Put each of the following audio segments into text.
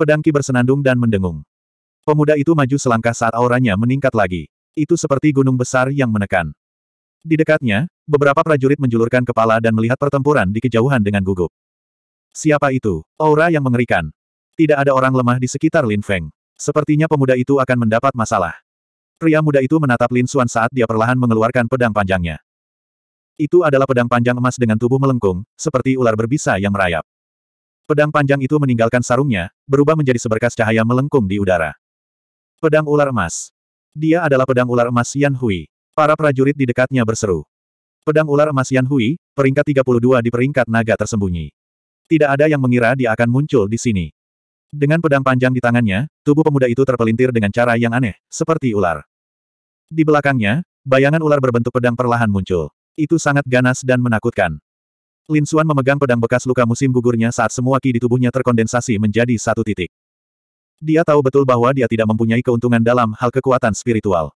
Pedangki bersenandung dan mendengung. Pemuda itu maju selangkah saat auranya meningkat lagi. Itu seperti gunung besar yang menekan. Di dekatnya, beberapa prajurit menjulurkan kepala dan melihat pertempuran di kejauhan dengan gugup. Siapa itu? Aura yang mengerikan. Tidak ada orang lemah di sekitar Lin Feng. Sepertinya pemuda itu akan mendapat masalah. Pria muda itu menatap Lin Xuan saat dia perlahan mengeluarkan pedang panjangnya. Itu adalah pedang panjang emas dengan tubuh melengkung, seperti ular berbisa yang merayap. Pedang panjang itu meninggalkan sarungnya, berubah menjadi seberkas cahaya melengkung di udara. Pedang ular emas. Dia adalah pedang ular emas Yan Hui. Para prajurit di dekatnya berseru. Pedang ular emas Yan Hui, peringkat 32 di peringkat naga tersembunyi. Tidak ada yang mengira dia akan muncul di sini. Dengan pedang panjang di tangannya, tubuh pemuda itu terpelintir dengan cara yang aneh, seperti ular. Di belakangnya, bayangan ular berbentuk pedang perlahan muncul. Itu sangat ganas dan menakutkan. Lin Xuan memegang pedang bekas luka musim gugurnya saat semua ki di tubuhnya terkondensasi menjadi satu titik. Dia tahu betul bahwa dia tidak mempunyai keuntungan dalam hal kekuatan spiritual.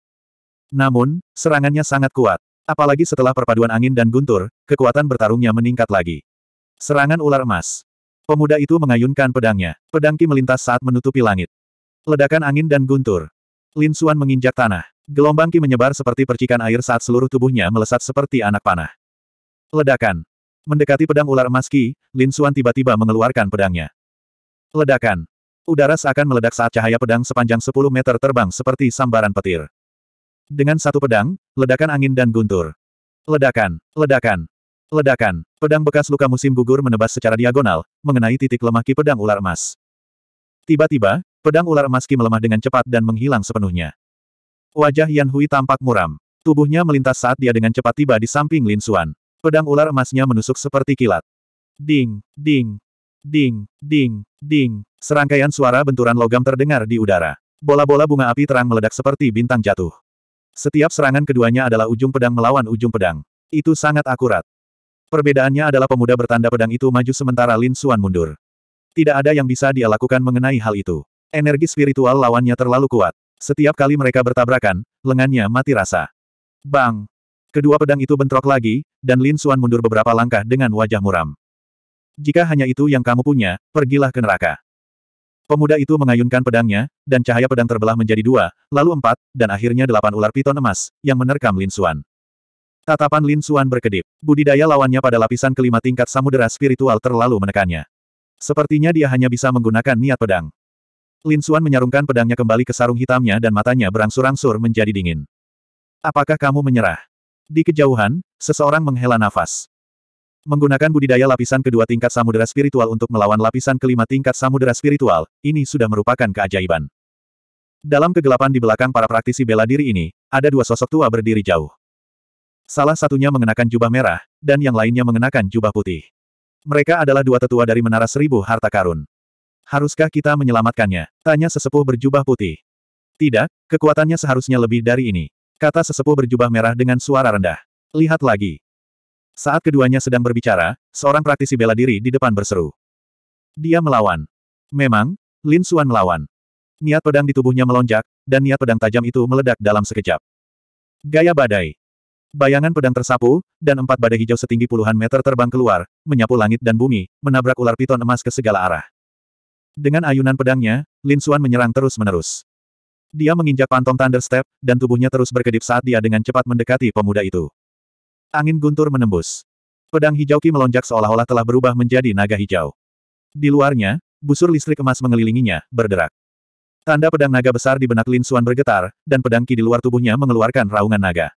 Namun, serangannya sangat kuat. Apalagi setelah perpaduan angin dan guntur, kekuatan bertarungnya meningkat lagi. Serangan ular emas. Pemuda itu mengayunkan pedangnya. Pedang ki melintas saat menutupi langit. Ledakan angin dan guntur. Lin Xuan menginjak tanah. Gelombang ki menyebar seperti percikan air saat seluruh tubuhnya melesat seperti anak panah. Ledakan. Mendekati pedang ular emas Ki, Lin Xuan tiba-tiba mengeluarkan pedangnya. Ledakan. Udara seakan meledak saat cahaya pedang sepanjang 10 meter terbang seperti sambaran petir. Dengan satu pedang, ledakan angin dan guntur. Ledakan, ledakan, ledakan. Pedang bekas luka musim gugur menebas secara diagonal, mengenai titik lemah Ki pedang ular emas. Tiba-tiba, pedang ular emas Ki melemah dengan cepat dan menghilang sepenuhnya. Wajah Yan Hui tampak muram. Tubuhnya melintas saat dia dengan cepat tiba di samping Lin Xuan. Pedang ular emasnya menusuk seperti kilat. Ding, ding, ding, ding, ding. Serangkaian suara benturan logam terdengar di udara. Bola-bola bunga api terang meledak seperti bintang jatuh. Setiap serangan keduanya adalah ujung pedang melawan ujung pedang. Itu sangat akurat. Perbedaannya adalah pemuda bertanda pedang itu maju sementara Lin Suan mundur. Tidak ada yang bisa dia lakukan mengenai hal itu. Energi spiritual lawannya terlalu kuat. Setiap kali mereka bertabrakan, lengannya mati rasa. Bang! Kedua pedang itu bentrok lagi, dan Lin Suan mundur beberapa langkah dengan wajah muram. Jika hanya itu yang kamu punya, pergilah ke neraka. Pemuda itu mengayunkan pedangnya, dan cahaya pedang terbelah menjadi dua, lalu empat, dan akhirnya delapan ular piton emas, yang menerkam Lin Suan. Tatapan Lin Suan berkedip. Budidaya lawannya pada lapisan kelima tingkat samudera spiritual terlalu menekannya. Sepertinya dia hanya bisa menggunakan niat pedang. Lin Suan menyarungkan pedangnya kembali ke sarung hitamnya dan matanya berangsur-angsur menjadi dingin. Apakah kamu menyerah? Di kejauhan, seseorang menghela nafas. Menggunakan budidaya lapisan kedua tingkat samudera spiritual untuk melawan lapisan kelima tingkat samudera spiritual, ini sudah merupakan keajaiban. Dalam kegelapan di belakang para praktisi bela diri ini, ada dua sosok tua berdiri jauh. Salah satunya mengenakan jubah merah, dan yang lainnya mengenakan jubah putih. Mereka adalah dua tetua dari Menara Seribu Harta Karun. Haruskah kita menyelamatkannya? Tanya sesepuh berjubah putih. Tidak, kekuatannya seharusnya lebih dari ini. Kata sesepuh berjubah merah dengan suara rendah. Lihat lagi. Saat keduanya sedang berbicara, seorang praktisi bela diri di depan berseru. Dia melawan. Memang, Lin Suan melawan. Niat pedang di tubuhnya melonjak, dan niat pedang tajam itu meledak dalam sekejap. Gaya badai. Bayangan pedang tersapu, dan empat badai hijau setinggi puluhan meter terbang keluar, menyapu langit dan bumi, menabrak ular piton emas ke segala arah. Dengan ayunan pedangnya, Lin Suan menyerang terus-menerus. Dia menginjak pantong Thunder Step, dan tubuhnya terus berkedip saat dia dengan cepat mendekati pemuda itu. Angin guntur menembus. Pedang hijau Ki melonjak seolah-olah telah berubah menjadi naga hijau. Di luarnya, busur listrik emas mengelilinginya, berderak. Tanda pedang naga besar di benak Lin Suan bergetar, dan pedang Ki di luar tubuhnya mengeluarkan raungan naga.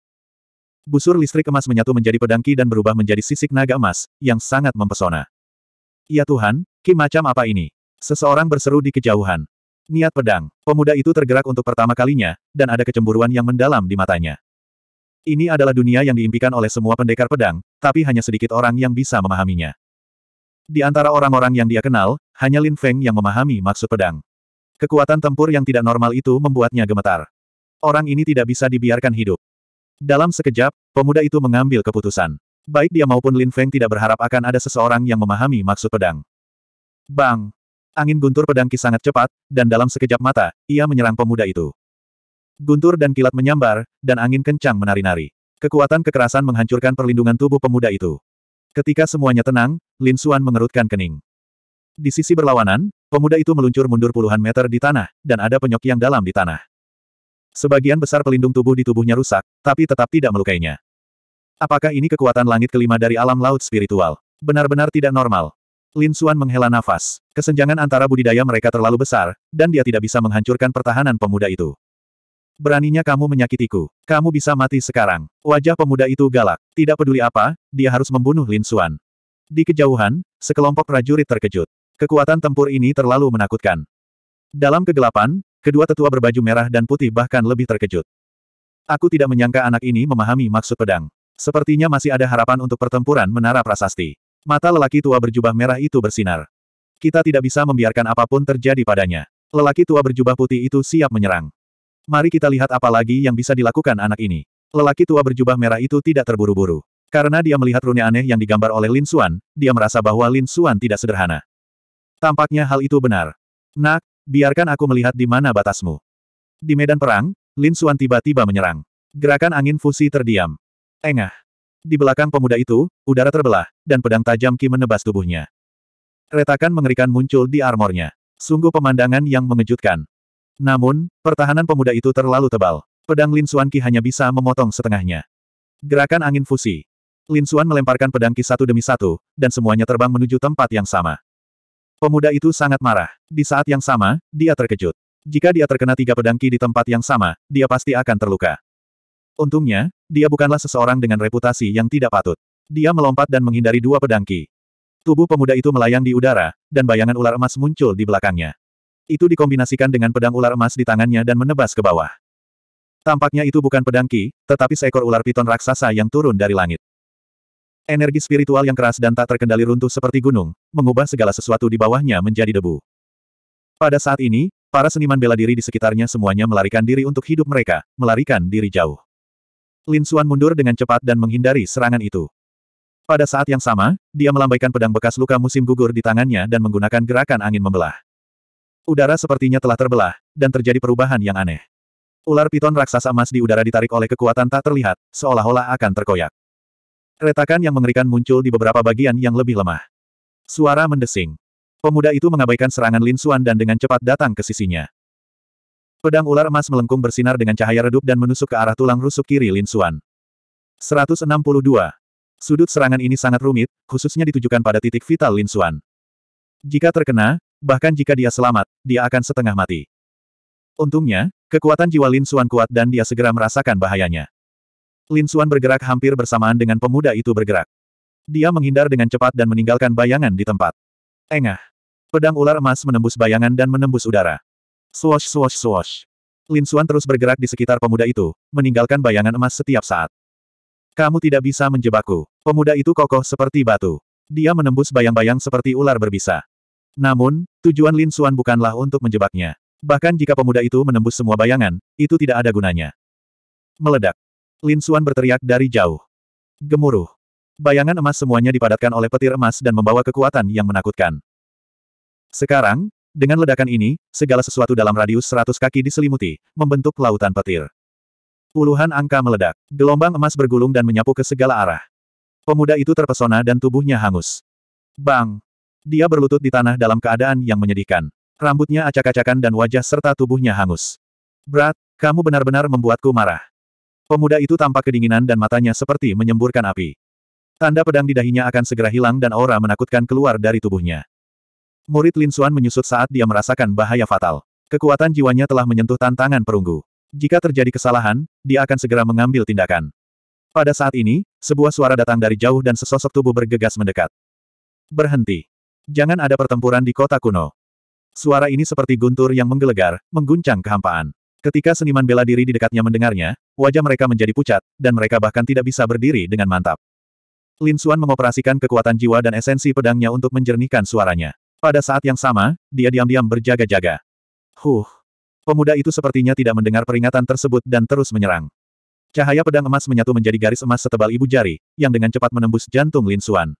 Busur listrik emas menyatu menjadi pedang Ki dan berubah menjadi sisik naga emas, yang sangat mempesona. Ya Tuhan, Ki macam apa ini? Seseorang berseru di kejauhan. Niat pedang. Pemuda itu tergerak untuk pertama kalinya, dan ada kecemburuan yang mendalam di matanya. Ini adalah dunia yang diimpikan oleh semua pendekar pedang, tapi hanya sedikit orang yang bisa memahaminya. Di antara orang-orang yang dia kenal, hanya Lin Feng yang memahami maksud pedang. Kekuatan tempur yang tidak normal itu membuatnya gemetar. Orang ini tidak bisa dibiarkan hidup. Dalam sekejap, pemuda itu mengambil keputusan. Baik dia maupun Lin Feng tidak berharap akan ada seseorang yang memahami maksud pedang. Bang! Angin guntur pedang Ki sangat cepat, dan dalam sekejap mata, ia menyerang pemuda itu. Guntur dan kilat menyambar, dan angin kencang menari-nari. Kekuatan kekerasan menghancurkan perlindungan tubuh pemuda itu. Ketika semuanya tenang, Lin Suan mengerutkan kening. Di sisi berlawanan, pemuda itu meluncur mundur puluhan meter di tanah, dan ada penyok yang dalam di tanah. Sebagian besar pelindung tubuh di tubuhnya rusak, tapi tetap tidak melukainya. Apakah ini kekuatan langit kelima dari alam laut spiritual? Benar-benar tidak normal. Lin Xuan menghela nafas. Kesenjangan antara budidaya mereka terlalu besar, dan dia tidak bisa menghancurkan pertahanan pemuda itu. Beraninya kamu menyakitiku. Kamu bisa mati sekarang. Wajah pemuda itu galak. Tidak peduli apa, dia harus membunuh Lin Xuan. Di kejauhan, sekelompok prajurit terkejut. Kekuatan tempur ini terlalu menakutkan. Dalam kegelapan, kedua tetua berbaju merah dan putih bahkan lebih terkejut. Aku tidak menyangka anak ini memahami maksud pedang. Sepertinya masih ada harapan untuk pertempuran menara prasasti. Mata lelaki tua berjubah merah itu bersinar. Kita tidak bisa membiarkan apapun terjadi padanya. Lelaki tua berjubah putih itu siap menyerang. Mari kita lihat apa lagi yang bisa dilakukan anak ini. Lelaki tua berjubah merah itu tidak terburu-buru. Karena dia melihat rune aneh yang digambar oleh Lin Xuan, dia merasa bahwa Lin Xuan tidak sederhana. Tampaknya hal itu benar. Nak, biarkan aku melihat di mana batasmu. Di medan perang, Lin Xuan tiba-tiba menyerang. Gerakan angin fusi terdiam. Engah. Di belakang pemuda itu, udara terbelah, dan pedang tajam Ki menebas tubuhnya. Retakan mengerikan muncul di armornya. Sungguh pemandangan yang mengejutkan. Namun, pertahanan pemuda itu terlalu tebal. Pedang Lin Xuan Ki hanya bisa memotong setengahnya. Gerakan angin fusi. Lin Xuan melemparkan pedang Ki satu demi satu, dan semuanya terbang menuju tempat yang sama. Pemuda itu sangat marah. Di saat yang sama, dia terkejut. Jika dia terkena tiga pedang Ki di tempat yang sama, dia pasti akan terluka. Untungnya, dia bukanlah seseorang dengan reputasi yang tidak patut. Dia melompat dan menghindari dua pedangki. Tubuh pemuda itu melayang di udara, dan bayangan ular emas muncul di belakangnya. Itu dikombinasikan dengan pedang ular emas di tangannya dan menebas ke bawah. Tampaknya itu bukan pedangki, tetapi seekor ular piton raksasa yang turun dari langit. Energi spiritual yang keras dan tak terkendali runtuh seperti gunung, mengubah segala sesuatu di bawahnya menjadi debu. Pada saat ini, para seniman bela diri di sekitarnya semuanya melarikan diri untuk hidup mereka, melarikan diri jauh. Lin Xuan mundur dengan cepat dan menghindari serangan itu. Pada saat yang sama, dia melambaikan pedang bekas luka musim gugur di tangannya dan menggunakan gerakan angin membelah. Udara sepertinya telah terbelah, dan terjadi perubahan yang aneh. Ular piton raksasa emas di udara ditarik oleh kekuatan tak terlihat, seolah-olah akan terkoyak. Retakan yang mengerikan muncul di beberapa bagian yang lebih lemah. Suara mendesing. Pemuda itu mengabaikan serangan Lin Xuan dan dengan cepat datang ke sisinya. Pedang ular emas melengkung bersinar dengan cahaya redup dan menusuk ke arah tulang rusuk kiri Lin Xuan. 162. Sudut serangan ini sangat rumit, khususnya ditujukan pada titik vital Lin Xuan. Jika terkena, bahkan jika dia selamat, dia akan setengah mati. Untungnya, kekuatan jiwa Lin Xuan kuat dan dia segera merasakan bahayanya. Lin Xuan bergerak hampir bersamaan dengan pemuda itu bergerak. Dia menghindar dengan cepat dan meninggalkan bayangan di tempat. Engah. Pedang ular emas menembus bayangan dan menembus udara. Swash swash swash. Lin Suan terus bergerak di sekitar pemuda itu, meninggalkan bayangan emas setiap saat. Kamu tidak bisa menjebakku. Pemuda itu kokoh seperti batu. Dia menembus bayang-bayang seperti ular berbisa. Namun, tujuan Lin Suan bukanlah untuk menjebaknya. Bahkan jika pemuda itu menembus semua bayangan, itu tidak ada gunanya. Meledak. Lin Suan berteriak dari jauh. Gemuruh. Bayangan emas semuanya dipadatkan oleh petir emas dan membawa kekuatan yang menakutkan. Sekarang, dengan ledakan ini, segala sesuatu dalam radius 100 kaki diselimuti, membentuk lautan petir. Puluhan angka meledak. Gelombang emas bergulung dan menyapu ke segala arah. Pemuda itu terpesona dan tubuhnya hangus. Bang! Dia berlutut di tanah dalam keadaan yang menyedihkan. Rambutnya acak-acakan dan wajah serta tubuhnya hangus. Brat, kamu benar-benar membuatku marah. Pemuda itu tampak kedinginan dan matanya seperti menyemburkan api. Tanda pedang di dahinya akan segera hilang dan aura menakutkan keluar dari tubuhnya. Murid Lin Xuan menyusut saat dia merasakan bahaya fatal. Kekuatan jiwanya telah menyentuh tantangan perunggu. Jika terjadi kesalahan, dia akan segera mengambil tindakan. Pada saat ini, sebuah suara datang dari jauh dan sesosok tubuh bergegas mendekat. Berhenti. Jangan ada pertempuran di kota kuno. Suara ini seperti guntur yang menggelegar, mengguncang kehampaan. Ketika seniman bela diri di dekatnya mendengarnya, wajah mereka menjadi pucat, dan mereka bahkan tidak bisa berdiri dengan mantap. Lin Xuan mengoperasikan kekuatan jiwa dan esensi pedangnya untuk menjernihkan suaranya. Pada saat yang sama, dia diam-diam berjaga-jaga. Huh. Pemuda itu sepertinya tidak mendengar peringatan tersebut dan terus menyerang. Cahaya pedang emas menyatu menjadi garis emas setebal ibu jari, yang dengan cepat menembus jantung Lin Xuan.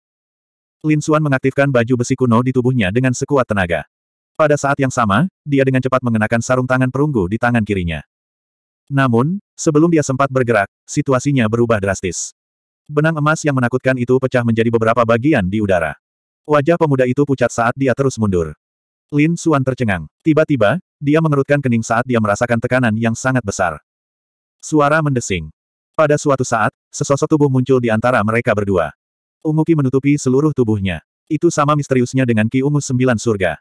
Lin Xuan mengaktifkan baju besi kuno di tubuhnya dengan sekuat tenaga. Pada saat yang sama, dia dengan cepat mengenakan sarung tangan perunggu di tangan kirinya. Namun, sebelum dia sempat bergerak, situasinya berubah drastis. Benang emas yang menakutkan itu pecah menjadi beberapa bagian di udara. Wajah pemuda itu pucat saat dia terus mundur. Lin Suan tercengang. Tiba-tiba, dia mengerutkan kening saat dia merasakan tekanan yang sangat besar. Suara mendesing. Pada suatu saat, sesosok tubuh muncul di antara mereka berdua. Ungu Ki menutupi seluruh tubuhnya. Itu sama misteriusnya dengan Ki Ungu Sembilan Surga.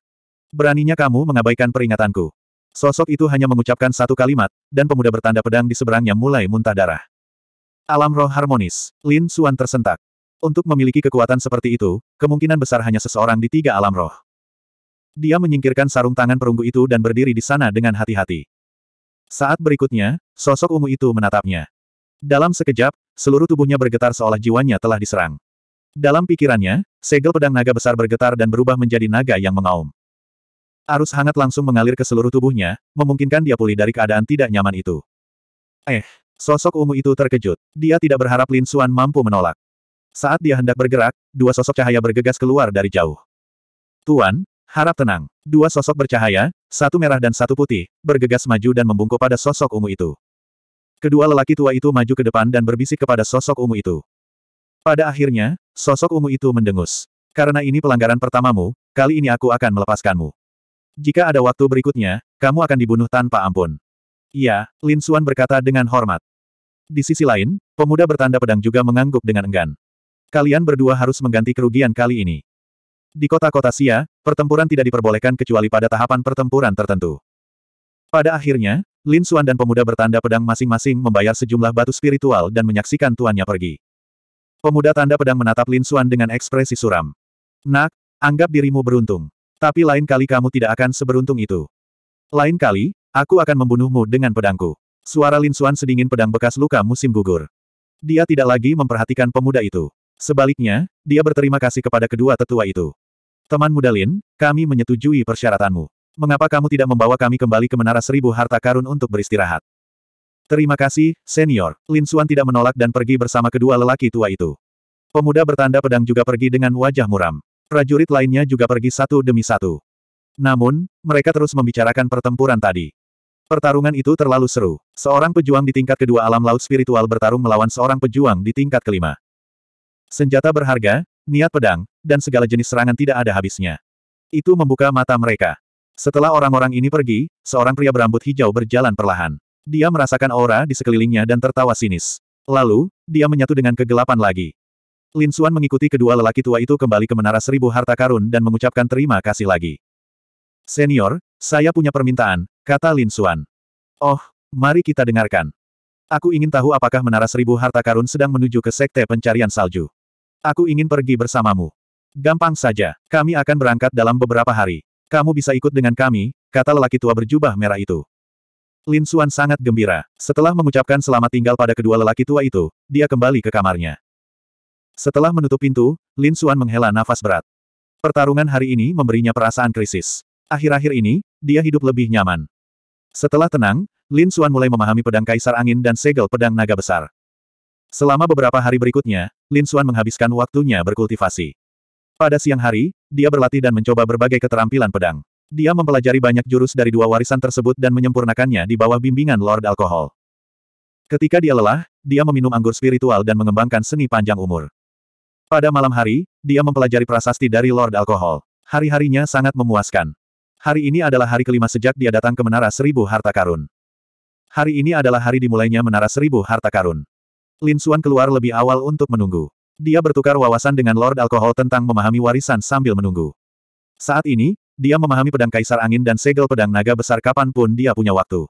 Beraninya kamu mengabaikan peringatanku. Sosok itu hanya mengucapkan satu kalimat, dan pemuda bertanda pedang di seberangnya mulai muntah darah. Alam roh harmonis, Lin Suan tersentak. Untuk memiliki kekuatan seperti itu, kemungkinan besar hanya seseorang di tiga alam roh. Dia menyingkirkan sarung tangan perunggu itu dan berdiri di sana dengan hati-hati. Saat berikutnya, sosok ungu itu menatapnya. Dalam sekejap, seluruh tubuhnya bergetar seolah jiwanya telah diserang. Dalam pikirannya, segel pedang naga besar bergetar dan berubah menjadi naga yang mengaum. Arus hangat langsung mengalir ke seluruh tubuhnya, memungkinkan dia pulih dari keadaan tidak nyaman itu. Eh, sosok ungu itu terkejut. Dia tidak berharap Lin Suan mampu menolak. Saat dia hendak bergerak, dua sosok cahaya bergegas keluar dari jauh. Tuan, harap tenang. Dua sosok bercahaya, satu merah dan satu putih, bergegas maju dan membungkuk pada sosok ungu itu. Kedua lelaki tua itu maju ke depan dan berbisik kepada sosok ungu itu. Pada akhirnya, sosok ungu itu mendengus. Karena ini pelanggaran pertamamu, kali ini aku akan melepaskanmu. Jika ada waktu berikutnya, kamu akan dibunuh tanpa ampun. Iya, Lin Suan berkata dengan hormat. Di sisi lain, pemuda bertanda pedang juga mengangguk dengan enggan. Kalian berdua harus mengganti kerugian kali ini. Di kota-kota Sia, pertempuran tidak diperbolehkan kecuali pada tahapan pertempuran tertentu. Pada akhirnya, Lin Xuan dan pemuda bertanda pedang masing-masing membayar sejumlah batu spiritual dan menyaksikan tuannya pergi. Pemuda tanda pedang menatap Lin Xuan dengan ekspresi suram. Nak, anggap dirimu beruntung. Tapi lain kali kamu tidak akan seberuntung itu. Lain kali, aku akan membunuhmu dengan pedangku. Suara Lin Xuan sedingin pedang bekas luka musim gugur. Dia tidak lagi memperhatikan pemuda itu. Sebaliknya, dia berterima kasih kepada kedua tetua itu. Teman muda Lin, kami menyetujui persyaratanmu. Mengapa kamu tidak membawa kami kembali ke Menara Seribu Harta Karun untuk beristirahat? Terima kasih, senior. Lin Suan tidak menolak dan pergi bersama kedua lelaki tua itu. Pemuda bertanda pedang juga pergi dengan wajah muram. Prajurit lainnya juga pergi satu demi satu. Namun, mereka terus membicarakan pertempuran tadi. Pertarungan itu terlalu seru. Seorang pejuang di tingkat kedua alam laut spiritual bertarung melawan seorang pejuang di tingkat kelima. Senjata berharga, niat pedang, dan segala jenis serangan tidak ada habisnya. Itu membuka mata mereka. Setelah orang-orang ini pergi, seorang pria berambut hijau berjalan perlahan. Dia merasakan aura di sekelilingnya dan tertawa sinis. Lalu, dia menyatu dengan kegelapan lagi. Lin Xuan mengikuti kedua lelaki tua itu kembali ke Menara Seribu Harta Karun dan mengucapkan terima kasih lagi. Senior, saya punya permintaan, kata Lin Xuan. Oh, mari kita dengarkan. Aku ingin tahu apakah Menara Seribu Harta Karun sedang menuju ke Sekte Pencarian Salju. Aku ingin pergi bersamamu. Gampang saja, kami akan berangkat dalam beberapa hari. Kamu bisa ikut dengan kami, kata lelaki tua berjubah merah itu. Lin Xuan sangat gembira. Setelah mengucapkan selamat tinggal pada kedua lelaki tua itu, dia kembali ke kamarnya. Setelah menutup pintu, Lin Xuan menghela nafas berat. Pertarungan hari ini memberinya perasaan krisis. Akhir-akhir ini, dia hidup lebih nyaman. Setelah tenang, Lin Xuan mulai memahami pedang kaisar angin dan segel pedang naga besar. Selama beberapa hari berikutnya, Lin Xuan menghabiskan waktunya berkultivasi. Pada siang hari, dia berlatih dan mencoba berbagai keterampilan pedang. Dia mempelajari banyak jurus dari dua warisan tersebut dan menyempurnakannya di bawah bimbingan Lord Alkohol. Ketika dia lelah, dia meminum anggur spiritual dan mengembangkan seni panjang umur. Pada malam hari, dia mempelajari prasasti dari Lord Alkohol. Hari-harinya sangat memuaskan. Hari ini adalah hari kelima sejak dia datang ke Menara Seribu Harta Karun. Hari ini adalah hari dimulainya Menara Seribu Harta Karun. Lin Xuan keluar lebih awal untuk menunggu. Dia bertukar wawasan dengan Lord Alkohol tentang memahami warisan sambil menunggu. Saat ini, dia memahami pedang kaisar angin dan segel pedang naga besar kapanpun dia punya waktu.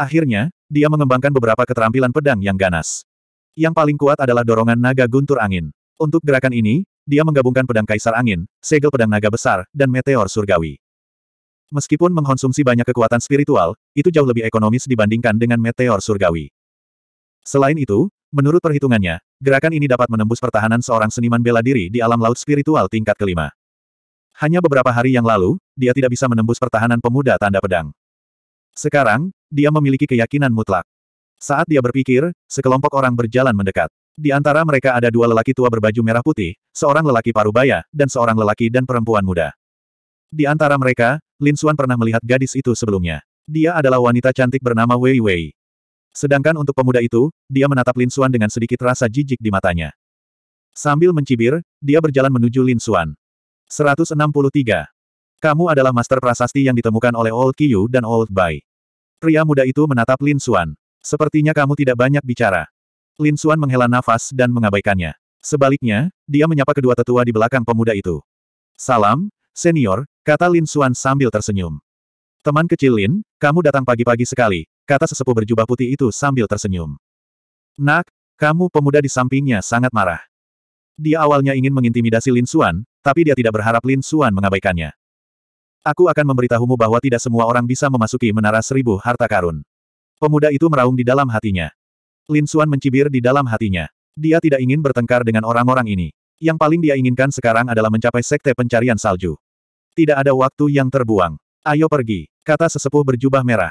Akhirnya, dia mengembangkan beberapa keterampilan pedang yang ganas. Yang paling kuat adalah dorongan naga guntur angin. Untuk gerakan ini, dia menggabungkan pedang kaisar angin, segel pedang naga besar, dan meteor surgawi. Meskipun mengkonsumsi banyak kekuatan spiritual, itu jauh lebih ekonomis dibandingkan dengan meteor surgawi. Selain itu, Menurut perhitungannya, gerakan ini dapat menembus pertahanan seorang seniman bela diri di alam laut spiritual tingkat kelima. Hanya beberapa hari yang lalu, dia tidak bisa menembus pertahanan pemuda tanda pedang. Sekarang, dia memiliki keyakinan mutlak. Saat dia berpikir, sekelompok orang berjalan mendekat. Di antara mereka ada dua lelaki tua berbaju merah putih, seorang lelaki parubaya, dan seorang lelaki dan perempuan muda. Di antara mereka, Lin Suan pernah melihat gadis itu sebelumnya. Dia adalah wanita cantik bernama Wei Wei. Sedangkan untuk pemuda itu, dia menatap Lin Xuan dengan sedikit rasa jijik di matanya. Sambil mencibir, dia berjalan menuju Lin Xuan. 163. Kamu adalah master prasasti yang ditemukan oleh Old Qiu dan Old Bai. Pria muda itu menatap Lin Xuan. Sepertinya kamu tidak banyak bicara. Lin Xuan menghela nafas dan mengabaikannya. Sebaliknya, dia menyapa kedua tetua di belakang pemuda itu. Salam, senior, kata Lin Xuan sambil tersenyum. Teman kecil Lin, kamu datang pagi-pagi sekali, kata sesepuh berjubah putih itu sambil tersenyum. Nak, kamu pemuda di sampingnya sangat marah. Dia awalnya ingin mengintimidasi Lin Suan, tapi dia tidak berharap Lin Suan mengabaikannya. Aku akan memberitahumu bahwa tidak semua orang bisa memasuki menara seribu harta karun. Pemuda itu meraung di dalam hatinya. Lin Suan mencibir di dalam hatinya. Dia tidak ingin bertengkar dengan orang-orang ini. Yang paling dia inginkan sekarang adalah mencapai sekte pencarian salju. Tidak ada waktu yang terbuang. Ayo pergi, kata sesepuh berjubah merah.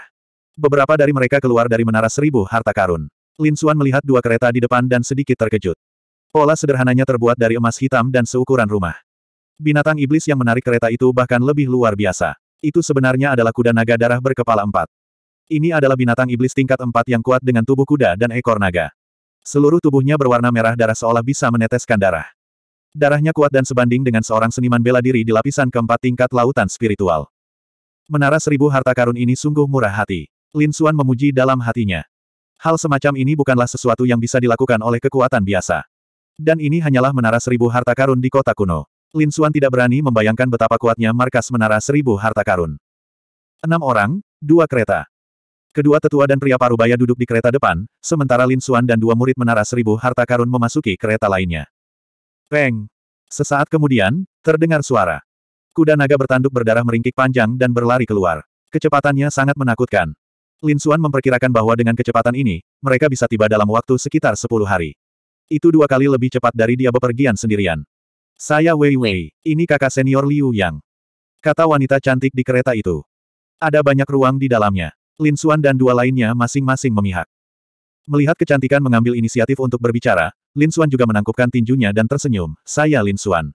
Beberapa dari mereka keluar dari menara seribu harta karun. Lin Xuan melihat dua kereta di depan dan sedikit terkejut. Pola sederhananya terbuat dari emas hitam dan seukuran rumah. Binatang iblis yang menarik kereta itu bahkan lebih luar biasa. Itu sebenarnya adalah kuda naga darah berkepala empat. Ini adalah binatang iblis tingkat empat yang kuat dengan tubuh kuda dan ekor naga. Seluruh tubuhnya berwarna merah darah seolah bisa meneteskan darah. Darahnya kuat dan sebanding dengan seorang seniman bela diri di lapisan keempat tingkat lautan spiritual. Menara seribu harta karun ini sungguh murah hati. Lin Suan memuji dalam hatinya. Hal semacam ini bukanlah sesuatu yang bisa dilakukan oleh kekuatan biasa. Dan ini hanyalah menara seribu harta karun di kota kuno. Lin Suan tidak berani membayangkan betapa kuatnya markas menara seribu harta karun. Enam orang, dua kereta. Kedua tetua dan pria parubaya duduk di kereta depan, sementara Lin Suan dan dua murid menara seribu harta karun memasuki kereta lainnya. Peng! Sesaat kemudian, terdengar suara. Kuda naga bertanduk berdarah meringkik panjang dan berlari keluar. Kecepatannya sangat menakutkan. Lin Xuan memperkirakan bahwa dengan kecepatan ini, mereka bisa tiba dalam waktu sekitar 10 hari. Itu dua kali lebih cepat dari dia bepergian sendirian. Saya Wei Wei, ini kakak senior Liu Yang. Kata wanita cantik di kereta itu. Ada banyak ruang di dalamnya. Lin Xuan dan dua lainnya masing-masing memihak. Melihat kecantikan mengambil inisiatif untuk berbicara, Lin Xuan juga menangkupkan tinjunya dan tersenyum, saya Lin Xuan.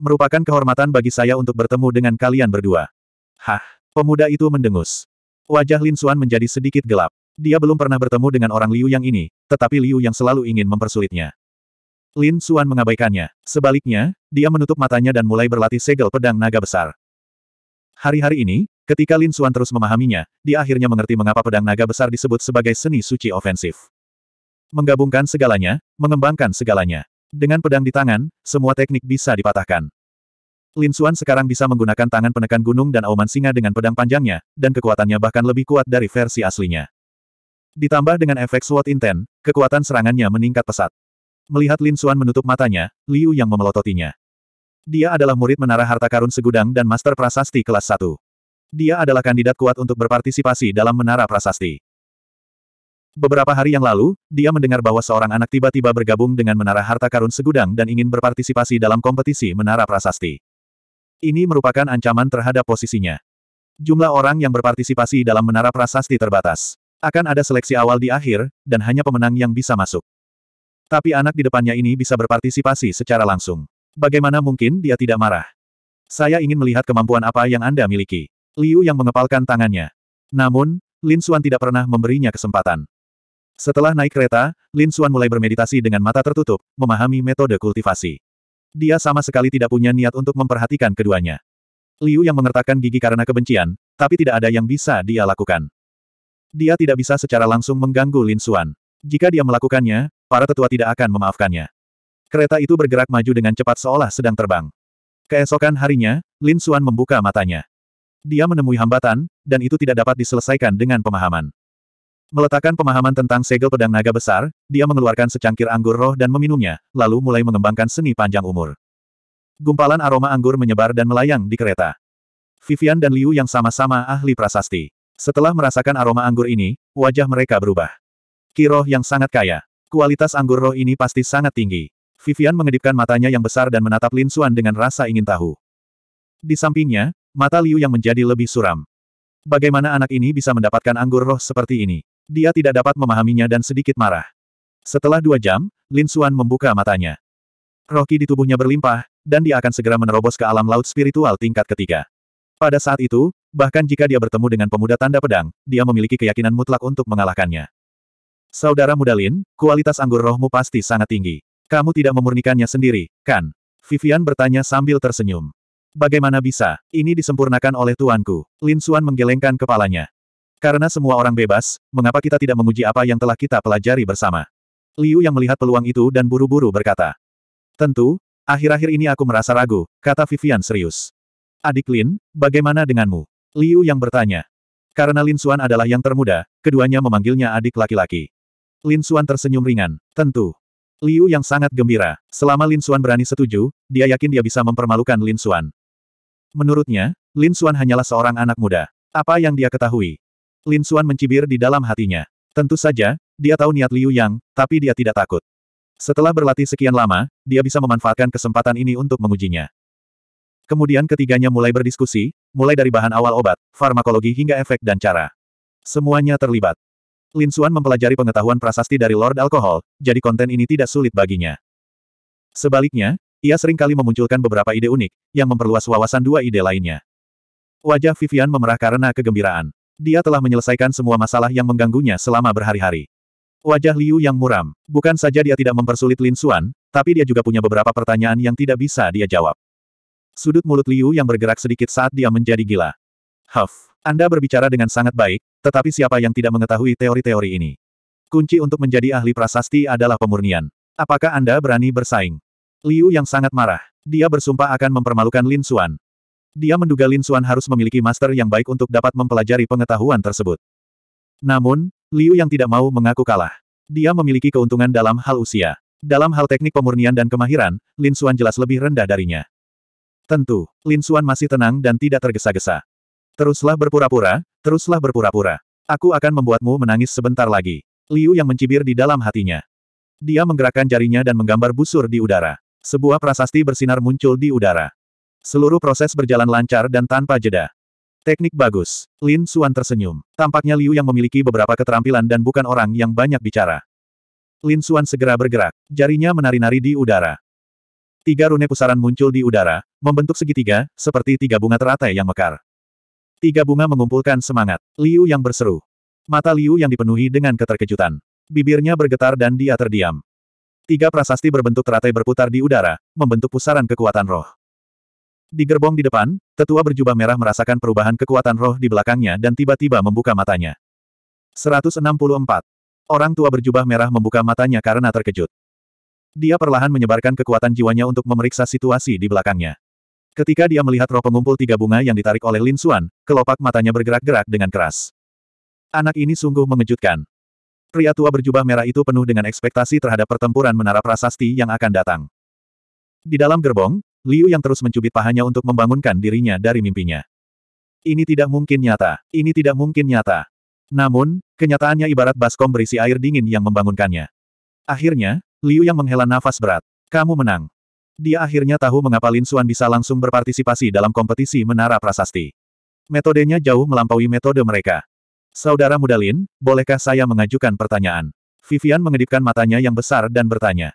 Merupakan kehormatan bagi saya untuk bertemu dengan kalian berdua. Hah, pemuda itu mendengus. Wajah Lin Xuan menjadi sedikit gelap. Dia belum pernah bertemu dengan orang Liu yang ini, tetapi Liu yang selalu ingin mempersulitnya. Lin Xuan mengabaikannya. Sebaliknya, dia menutup matanya dan mulai berlatih segel pedang naga besar. Hari-hari ini, ketika Lin Xuan terus memahaminya, dia akhirnya mengerti mengapa pedang naga besar disebut sebagai seni suci ofensif. Menggabungkan segalanya, mengembangkan segalanya. Dengan pedang di tangan, semua teknik bisa dipatahkan. Lin Xuan sekarang bisa menggunakan tangan penekan gunung dan auman singa dengan pedang panjangnya, dan kekuatannya bahkan lebih kuat dari versi aslinya. Ditambah dengan efek SWOT Inten, kekuatan serangannya meningkat pesat. Melihat Lin Xuan menutup matanya, Liu yang memelototinya. Dia adalah murid menara harta karun segudang dan master prasasti kelas 1. Dia adalah kandidat kuat untuk berpartisipasi dalam menara prasasti. Beberapa hari yang lalu, dia mendengar bahwa seorang anak tiba-tiba bergabung dengan Menara Harta Karun Segudang dan ingin berpartisipasi dalam kompetisi Menara Prasasti. Ini merupakan ancaman terhadap posisinya. Jumlah orang yang berpartisipasi dalam menara prasasti terbatas. Akan ada seleksi awal di akhir, dan hanya pemenang yang bisa masuk. Tapi anak di depannya ini bisa berpartisipasi secara langsung. Bagaimana mungkin dia tidak marah? Saya ingin melihat kemampuan apa yang Anda miliki. Liu yang mengepalkan tangannya. Namun, Lin Xuan tidak pernah memberinya kesempatan. Setelah naik kereta, Lin Xuan mulai bermeditasi dengan mata tertutup, memahami metode kultivasi. Dia sama sekali tidak punya niat untuk memperhatikan keduanya. Liu yang mengertakkan gigi karena kebencian, tapi tidak ada yang bisa dia lakukan. Dia tidak bisa secara langsung mengganggu Lin Xuan. Jika dia melakukannya, para tetua tidak akan memaafkannya. Kereta itu bergerak maju dengan cepat seolah sedang terbang. Keesokan harinya, Lin Xuan membuka matanya. Dia menemui hambatan, dan itu tidak dapat diselesaikan dengan pemahaman. Meletakkan pemahaman tentang segel pedang naga besar, dia mengeluarkan secangkir anggur roh dan meminumnya, lalu mulai mengembangkan seni panjang umur. Gumpalan aroma anggur menyebar dan melayang di kereta. Vivian dan Liu yang sama-sama ahli prasasti. Setelah merasakan aroma anggur ini, wajah mereka berubah. Kiroh yang sangat kaya. Kualitas anggur roh ini pasti sangat tinggi. Vivian mengedipkan matanya yang besar dan menatap Lin Xuan dengan rasa ingin tahu. Di sampingnya, mata Liu yang menjadi lebih suram. Bagaimana anak ini bisa mendapatkan anggur roh seperti ini? Dia tidak dapat memahaminya dan sedikit marah. Setelah dua jam, Lin Suan membuka matanya. Roki di tubuhnya berlimpah, dan dia akan segera menerobos ke alam laut spiritual tingkat ketiga. Pada saat itu, bahkan jika dia bertemu dengan pemuda tanda pedang, dia memiliki keyakinan mutlak untuk mengalahkannya. Saudara muda Lin, kualitas anggur rohmu pasti sangat tinggi. Kamu tidak memurnikannya sendiri, kan? Vivian bertanya sambil tersenyum. Bagaimana bisa? Ini disempurnakan oleh tuanku. Lin Suan menggelengkan kepalanya. Karena semua orang bebas, mengapa kita tidak menguji apa yang telah kita pelajari bersama? Liu yang melihat peluang itu dan buru-buru berkata. Tentu, akhir-akhir ini aku merasa ragu, kata Vivian serius. Adik Lin, bagaimana denganmu? Liu yang bertanya. Karena Lin Xuan adalah yang termuda, keduanya memanggilnya adik laki-laki. Lin Xuan tersenyum ringan, tentu. Liu yang sangat gembira. Selama Lin Xuan berani setuju, dia yakin dia bisa mempermalukan Lin Xuan. Menurutnya, Lin Xuan hanyalah seorang anak muda. Apa yang dia ketahui? Lin Xuan mencibir di dalam hatinya. Tentu saja, dia tahu niat Liu Yang, tapi dia tidak takut. Setelah berlatih sekian lama, dia bisa memanfaatkan kesempatan ini untuk mengujinya. Kemudian ketiganya mulai berdiskusi, mulai dari bahan awal obat, farmakologi hingga efek dan cara. Semuanya terlibat. Lin Xuan mempelajari pengetahuan prasasti dari Lord Alkohol, jadi konten ini tidak sulit baginya. Sebaliknya, ia seringkali memunculkan beberapa ide unik, yang memperluas wawasan dua ide lainnya. Wajah Vivian memerah karena kegembiraan. Dia telah menyelesaikan semua masalah yang mengganggunya selama berhari-hari. Wajah Liu yang muram. Bukan saja dia tidak mempersulit Lin Xuan, tapi dia juga punya beberapa pertanyaan yang tidak bisa dia jawab. Sudut mulut Liu yang bergerak sedikit saat dia menjadi gila. Huff, Anda berbicara dengan sangat baik, tetapi siapa yang tidak mengetahui teori-teori ini? Kunci untuk menjadi ahli prasasti adalah pemurnian. Apakah Anda berani bersaing? Liu yang sangat marah. Dia bersumpah akan mempermalukan Lin Xuan. Dia menduga Lin Xuan harus memiliki master yang baik untuk dapat mempelajari pengetahuan tersebut. Namun, Liu yang tidak mau mengaku kalah. Dia memiliki keuntungan dalam hal usia. Dalam hal teknik pemurnian dan kemahiran, Lin Xuan jelas lebih rendah darinya. Tentu, Lin Xuan masih tenang dan tidak tergesa-gesa. Teruslah berpura-pura, teruslah berpura-pura. Aku akan membuatmu menangis sebentar lagi. Liu yang mencibir di dalam hatinya. Dia menggerakkan jarinya dan menggambar busur di udara. Sebuah prasasti bersinar muncul di udara. Seluruh proses berjalan lancar dan tanpa jeda. Teknik bagus. Lin Suan tersenyum. Tampaknya Liu yang memiliki beberapa keterampilan dan bukan orang yang banyak bicara. Lin Suan segera bergerak. Jarinya menari-nari di udara. Tiga rune pusaran muncul di udara, membentuk segitiga, seperti tiga bunga teratai yang mekar. Tiga bunga mengumpulkan semangat. Liu yang berseru. Mata Liu yang dipenuhi dengan keterkejutan. Bibirnya bergetar dan dia terdiam. Tiga prasasti berbentuk teratai berputar di udara, membentuk pusaran kekuatan roh. Di gerbong di depan, tetua berjubah merah merasakan perubahan kekuatan roh di belakangnya dan tiba-tiba membuka matanya. 164. Orang tua berjubah merah membuka matanya karena terkejut. Dia perlahan menyebarkan kekuatan jiwanya untuk memeriksa situasi di belakangnya. Ketika dia melihat roh pengumpul tiga bunga yang ditarik oleh Lin Xuan, kelopak matanya bergerak-gerak dengan keras. Anak ini sungguh mengejutkan. Pria tua berjubah merah itu penuh dengan ekspektasi terhadap pertempuran menara prasasti yang akan datang. Di dalam gerbong, Liu yang terus mencubit pahanya untuk membangunkan dirinya dari mimpinya. Ini tidak mungkin nyata, ini tidak mungkin nyata. Namun, kenyataannya ibarat baskom berisi air dingin yang membangunkannya. Akhirnya, Liu yang menghela nafas berat. Kamu menang. Dia akhirnya tahu mengapa Lin Xuan bisa langsung berpartisipasi dalam kompetisi Menara Prasasti. Metodenya jauh melampaui metode mereka. Saudara muda Lin, bolehkah saya mengajukan pertanyaan? Vivian mengedipkan matanya yang besar dan bertanya.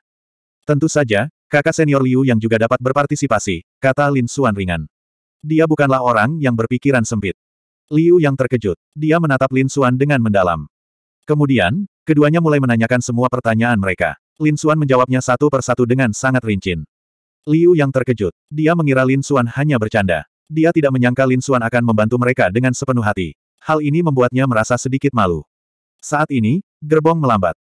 Tentu saja, Kakak senior Liu yang juga dapat berpartisipasi, kata Lin Suan ringan. Dia bukanlah orang yang berpikiran sempit. Liu yang terkejut. Dia menatap Lin Suan dengan mendalam. Kemudian, keduanya mulai menanyakan semua pertanyaan mereka. Lin Suan menjawabnya satu persatu dengan sangat rinci. Liu yang terkejut. Dia mengira Lin Suan hanya bercanda. Dia tidak menyangka Lin Suan akan membantu mereka dengan sepenuh hati. Hal ini membuatnya merasa sedikit malu. Saat ini, gerbong melambat.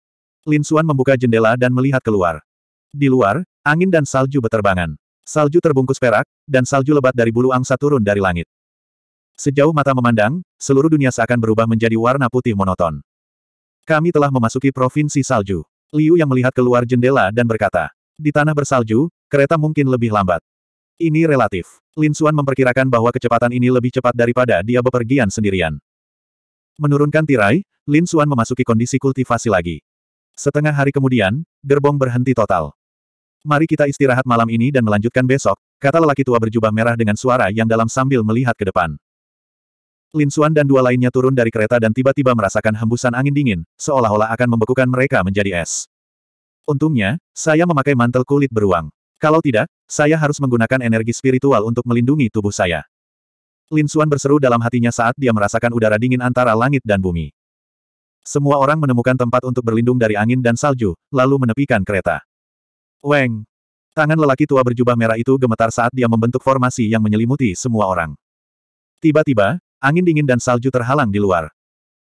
Lin Suan membuka jendela dan melihat keluar. Di luar, angin dan salju beterbangan. Salju terbungkus perak, dan salju lebat dari bulu angsa turun dari langit. Sejauh mata memandang, seluruh dunia seakan berubah menjadi warna putih monoton. Kami telah memasuki provinsi salju. Liu yang melihat keluar jendela dan berkata, di tanah bersalju, kereta mungkin lebih lambat. Ini relatif. Lin Xuan memperkirakan bahwa kecepatan ini lebih cepat daripada dia bepergian sendirian. Menurunkan tirai, Lin Xuan memasuki kondisi kultivasi lagi. Setengah hari kemudian, gerbong berhenti total. Mari kita istirahat malam ini dan melanjutkan besok, kata lelaki tua berjubah merah dengan suara yang dalam sambil melihat ke depan. Lin Xuan dan dua lainnya turun dari kereta dan tiba-tiba merasakan hembusan angin dingin, seolah-olah akan membekukan mereka menjadi es. Untungnya, saya memakai mantel kulit beruang. Kalau tidak, saya harus menggunakan energi spiritual untuk melindungi tubuh saya. Lin Xuan berseru dalam hatinya saat dia merasakan udara dingin antara langit dan bumi. Semua orang menemukan tempat untuk berlindung dari angin dan salju, lalu menepikan kereta. Weng! Tangan lelaki tua berjubah merah itu gemetar saat dia membentuk formasi yang menyelimuti semua orang. Tiba-tiba, angin dingin dan salju terhalang di luar.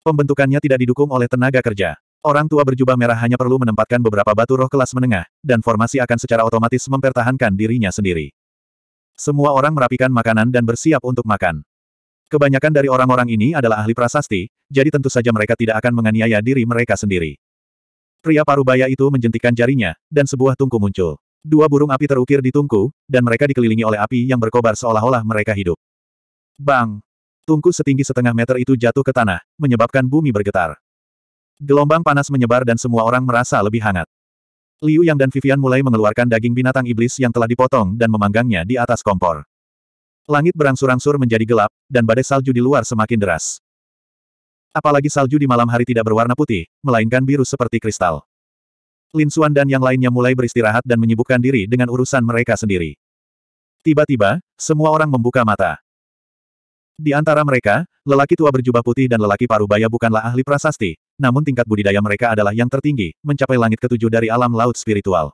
Pembentukannya tidak didukung oleh tenaga kerja. Orang tua berjubah merah hanya perlu menempatkan beberapa batu roh kelas menengah, dan formasi akan secara otomatis mempertahankan dirinya sendiri. Semua orang merapikan makanan dan bersiap untuk makan. Kebanyakan dari orang-orang ini adalah ahli prasasti, jadi tentu saja mereka tidak akan menganiaya diri mereka sendiri. Pria parubaya itu menjentikan jarinya, dan sebuah tungku muncul. Dua burung api terukir di tungku, dan mereka dikelilingi oleh api yang berkobar seolah-olah mereka hidup. Bang! Tungku setinggi setengah meter itu jatuh ke tanah, menyebabkan bumi bergetar. Gelombang panas menyebar dan semua orang merasa lebih hangat. Liu Yang dan Vivian mulai mengeluarkan daging binatang iblis yang telah dipotong dan memanggangnya di atas kompor. Langit berangsur-angsur menjadi gelap, dan badai salju di luar semakin deras. Apalagi salju di malam hari tidak berwarna putih, melainkan biru seperti kristal. Lin Xuan dan yang lainnya mulai beristirahat dan menyibukkan diri dengan urusan mereka sendiri. Tiba-tiba, semua orang membuka mata. Di antara mereka, lelaki tua berjubah putih dan lelaki paruh baya bukanlah ahli prasasti, namun tingkat budidaya mereka adalah yang tertinggi, mencapai langit ketujuh dari alam laut spiritual.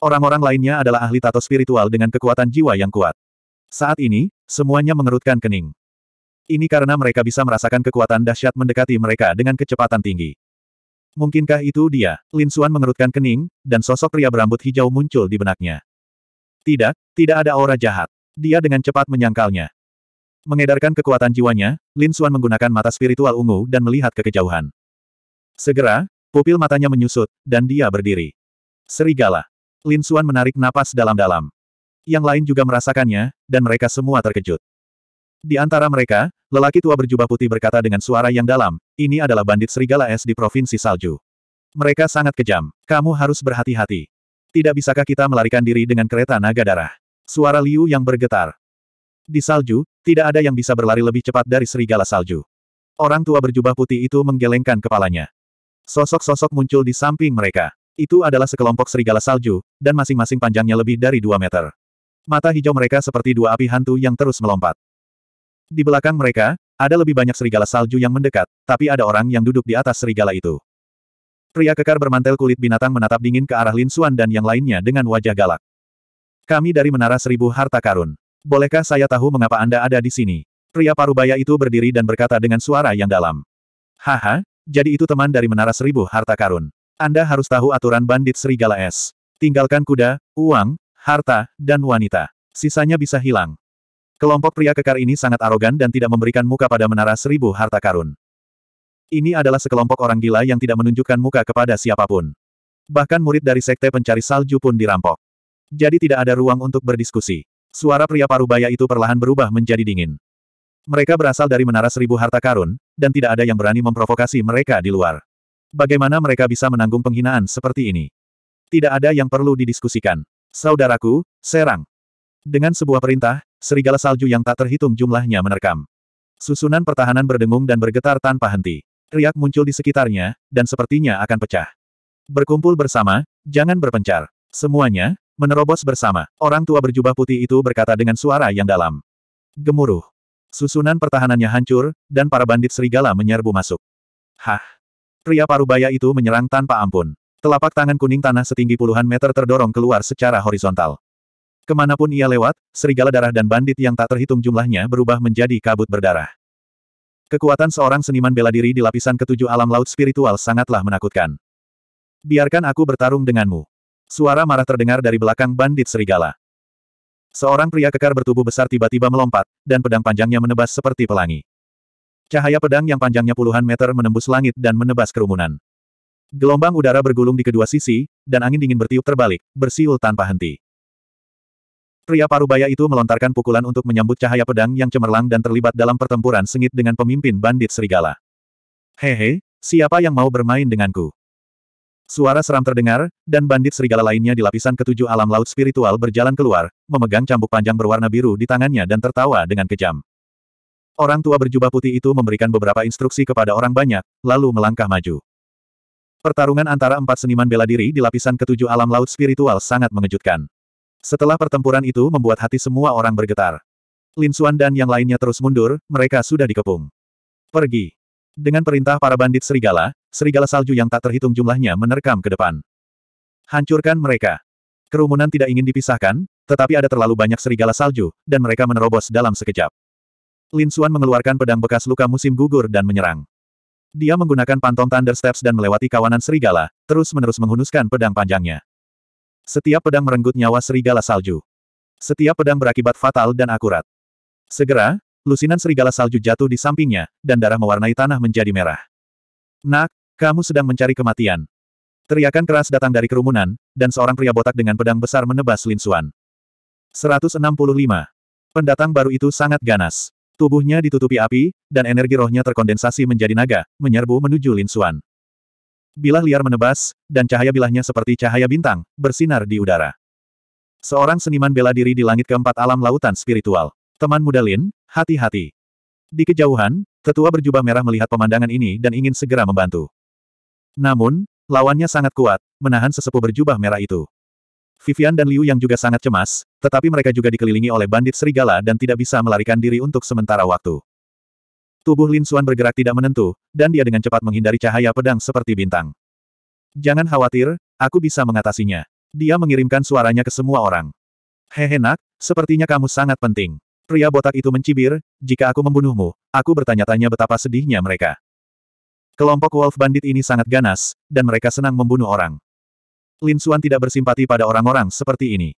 Orang-orang lainnya adalah ahli tato spiritual dengan kekuatan jiwa yang kuat. Saat ini, semuanya mengerutkan kening. Ini karena mereka bisa merasakan kekuatan dahsyat mendekati mereka dengan kecepatan tinggi. Mungkinkah itu dia? Lin Xuan mengerutkan kening, dan sosok pria berambut hijau muncul di benaknya. Tidak, tidak ada aura jahat. Dia dengan cepat menyangkalnya. Mengedarkan kekuatan jiwanya, Lin Xuan menggunakan mata spiritual ungu dan melihat ke kejauhan. Segera, pupil matanya menyusut, dan dia berdiri. Serigala. Lin Xuan menarik napas dalam-dalam. Yang lain juga merasakannya, dan mereka semua terkejut. Di antara mereka, lelaki tua berjubah putih berkata dengan suara yang dalam, ini adalah bandit serigala es di Provinsi Salju. Mereka sangat kejam. Kamu harus berhati-hati. Tidak bisakah kita melarikan diri dengan kereta naga darah? Suara Liu yang bergetar. Di salju, tidak ada yang bisa berlari lebih cepat dari serigala salju. Orang tua berjubah putih itu menggelengkan kepalanya. Sosok-sosok muncul di samping mereka. Itu adalah sekelompok serigala salju, dan masing-masing panjangnya lebih dari dua meter. Mata hijau mereka seperti dua api hantu yang terus melompat. Di belakang mereka, ada lebih banyak serigala salju yang mendekat, tapi ada orang yang duduk di atas serigala itu. Pria kekar bermantel kulit binatang menatap dingin ke arah Lin Suan dan yang lainnya dengan wajah galak. Kami dari Menara Seribu Harta Karun. Bolehkah saya tahu mengapa Anda ada di sini? Pria parubaya itu berdiri dan berkata dengan suara yang dalam. Haha, jadi itu teman dari Menara Seribu Harta Karun. Anda harus tahu aturan bandit serigala es. Tinggalkan kuda, uang, harta, dan wanita. Sisanya bisa hilang. Kelompok pria kekar ini sangat arogan dan tidak memberikan muka pada menara seribu harta karun. Ini adalah sekelompok orang gila yang tidak menunjukkan muka kepada siapapun. Bahkan murid dari sekte pencari salju pun dirampok. Jadi tidak ada ruang untuk berdiskusi. Suara pria parubaya itu perlahan berubah menjadi dingin. Mereka berasal dari menara seribu harta karun, dan tidak ada yang berani memprovokasi mereka di luar. Bagaimana mereka bisa menanggung penghinaan seperti ini? Tidak ada yang perlu didiskusikan. Saudaraku, serang. Dengan sebuah perintah, serigala salju yang tak terhitung jumlahnya menerkam. Susunan pertahanan berdengung dan bergetar tanpa henti. Riak muncul di sekitarnya, dan sepertinya akan pecah. Berkumpul bersama, jangan berpencar. Semuanya, menerobos bersama. Orang tua berjubah putih itu berkata dengan suara yang dalam. Gemuruh. Susunan pertahanannya hancur, dan para bandit serigala menyerbu masuk. Hah! Pria parubaya itu menyerang tanpa ampun. Telapak tangan kuning tanah setinggi puluhan meter terdorong keluar secara horizontal. Kemanapun ia lewat, serigala darah dan bandit yang tak terhitung jumlahnya berubah menjadi kabut berdarah. Kekuatan seorang seniman bela diri di lapisan ketujuh alam laut spiritual sangatlah menakutkan. Biarkan aku bertarung denganmu. Suara marah terdengar dari belakang bandit serigala. Seorang pria kekar bertubuh besar tiba-tiba melompat, dan pedang panjangnya menebas seperti pelangi. Cahaya pedang yang panjangnya puluhan meter menembus langit dan menebas kerumunan. Gelombang udara bergulung di kedua sisi, dan angin dingin bertiup terbalik, bersiul tanpa henti. Pria parubaya itu melontarkan pukulan untuk menyambut cahaya pedang yang cemerlang dan terlibat dalam pertempuran sengit dengan pemimpin bandit serigala. Hehe, siapa yang mau bermain denganku? Suara seram terdengar, dan bandit serigala lainnya di lapisan ketujuh alam laut spiritual berjalan keluar, memegang cambuk panjang berwarna biru di tangannya dan tertawa dengan kejam. Orang tua berjubah putih itu memberikan beberapa instruksi kepada orang banyak, lalu melangkah maju. Pertarungan antara empat seniman bela diri di lapisan ketujuh alam laut spiritual sangat mengejutkan. Setelah pertempuran itu membuat hati semua orang bergetar. Lin Xuan dan yang lainnya terus mundur, mereka sudah dikepung. Pergi. Dengan perintah para bandit serigala, serigala salju yang tak terhitung jumlahnya menerkam ke depan. Hancurkan mereka. Kerumunan tidak ingin dipisahkan, tetapi ada terlalu banyak serigala salju, dan mereka menerobos dalam sekejap. Lin Xuan mengeluarkan pedang bekas luka musim gugur dan menyerang. Dia menggunakan pantong Thunder Steps dan melewati kawanan serigala, terus-menerus menghunuskan pedang panjangnya. Setiap pedang merenggut nyawa serigala salju. Setiap pedang berakibat fatal dan akurat. Segera, lusinan serigala salju jatuh di sampingnya, dan darah mewarnai tanah menjadi merah. Nak, kamu sedang mencari kematian. Teriakan keras datang dari kerumunan, dan seorang pria botak dengan pedang besar menebas Linsuan. 165. Pendatang baru itu sangat ganas. Tubuhnya ditutupi api, dan energi rohnya terkondensasi menjadi naga, menyerbu menuju Lin Linsuan. Bilah liar menebas, dan cahaya bilahnya seperti cahaya bintang, bersinar di udara. Seorang seniman bela diri di langit keempat alam lautan spiritual. Teman muda Lin, hati-hati. Di kejauhan, tetua berjubah merah melihat pemandangan ini dan ingin segera membantu. Namun, lawannya sangat kuat, menahan sesepuh berjubah merah itu. Vivian dan Liu yang juga sangat cemas, tetapi mereka juga dikelilingi oleh bandit serigala dan tidak bisa melarikan diri untuk sementara waktu. Tubuh Lin Suan bergerak tidak menentu, dan dia dengan cepat menghindari cahaya pedang seperti bintang. Jangan khawatir, aku bisa mengatasinya. Dia mengirimkan suaranya ke semua orang. Hehe nak, sepertinya kamu sangat penting. Pria botak itu mencibir, jika aku membunuhmu, aku bertanya-tanya betapa sedihnya mereka. Kelompok Wolf Bandit ini sangat ganas, dan mereka senang membunuh orang. Lin Suan tidak bersimpati pada orang-orang seperti ini.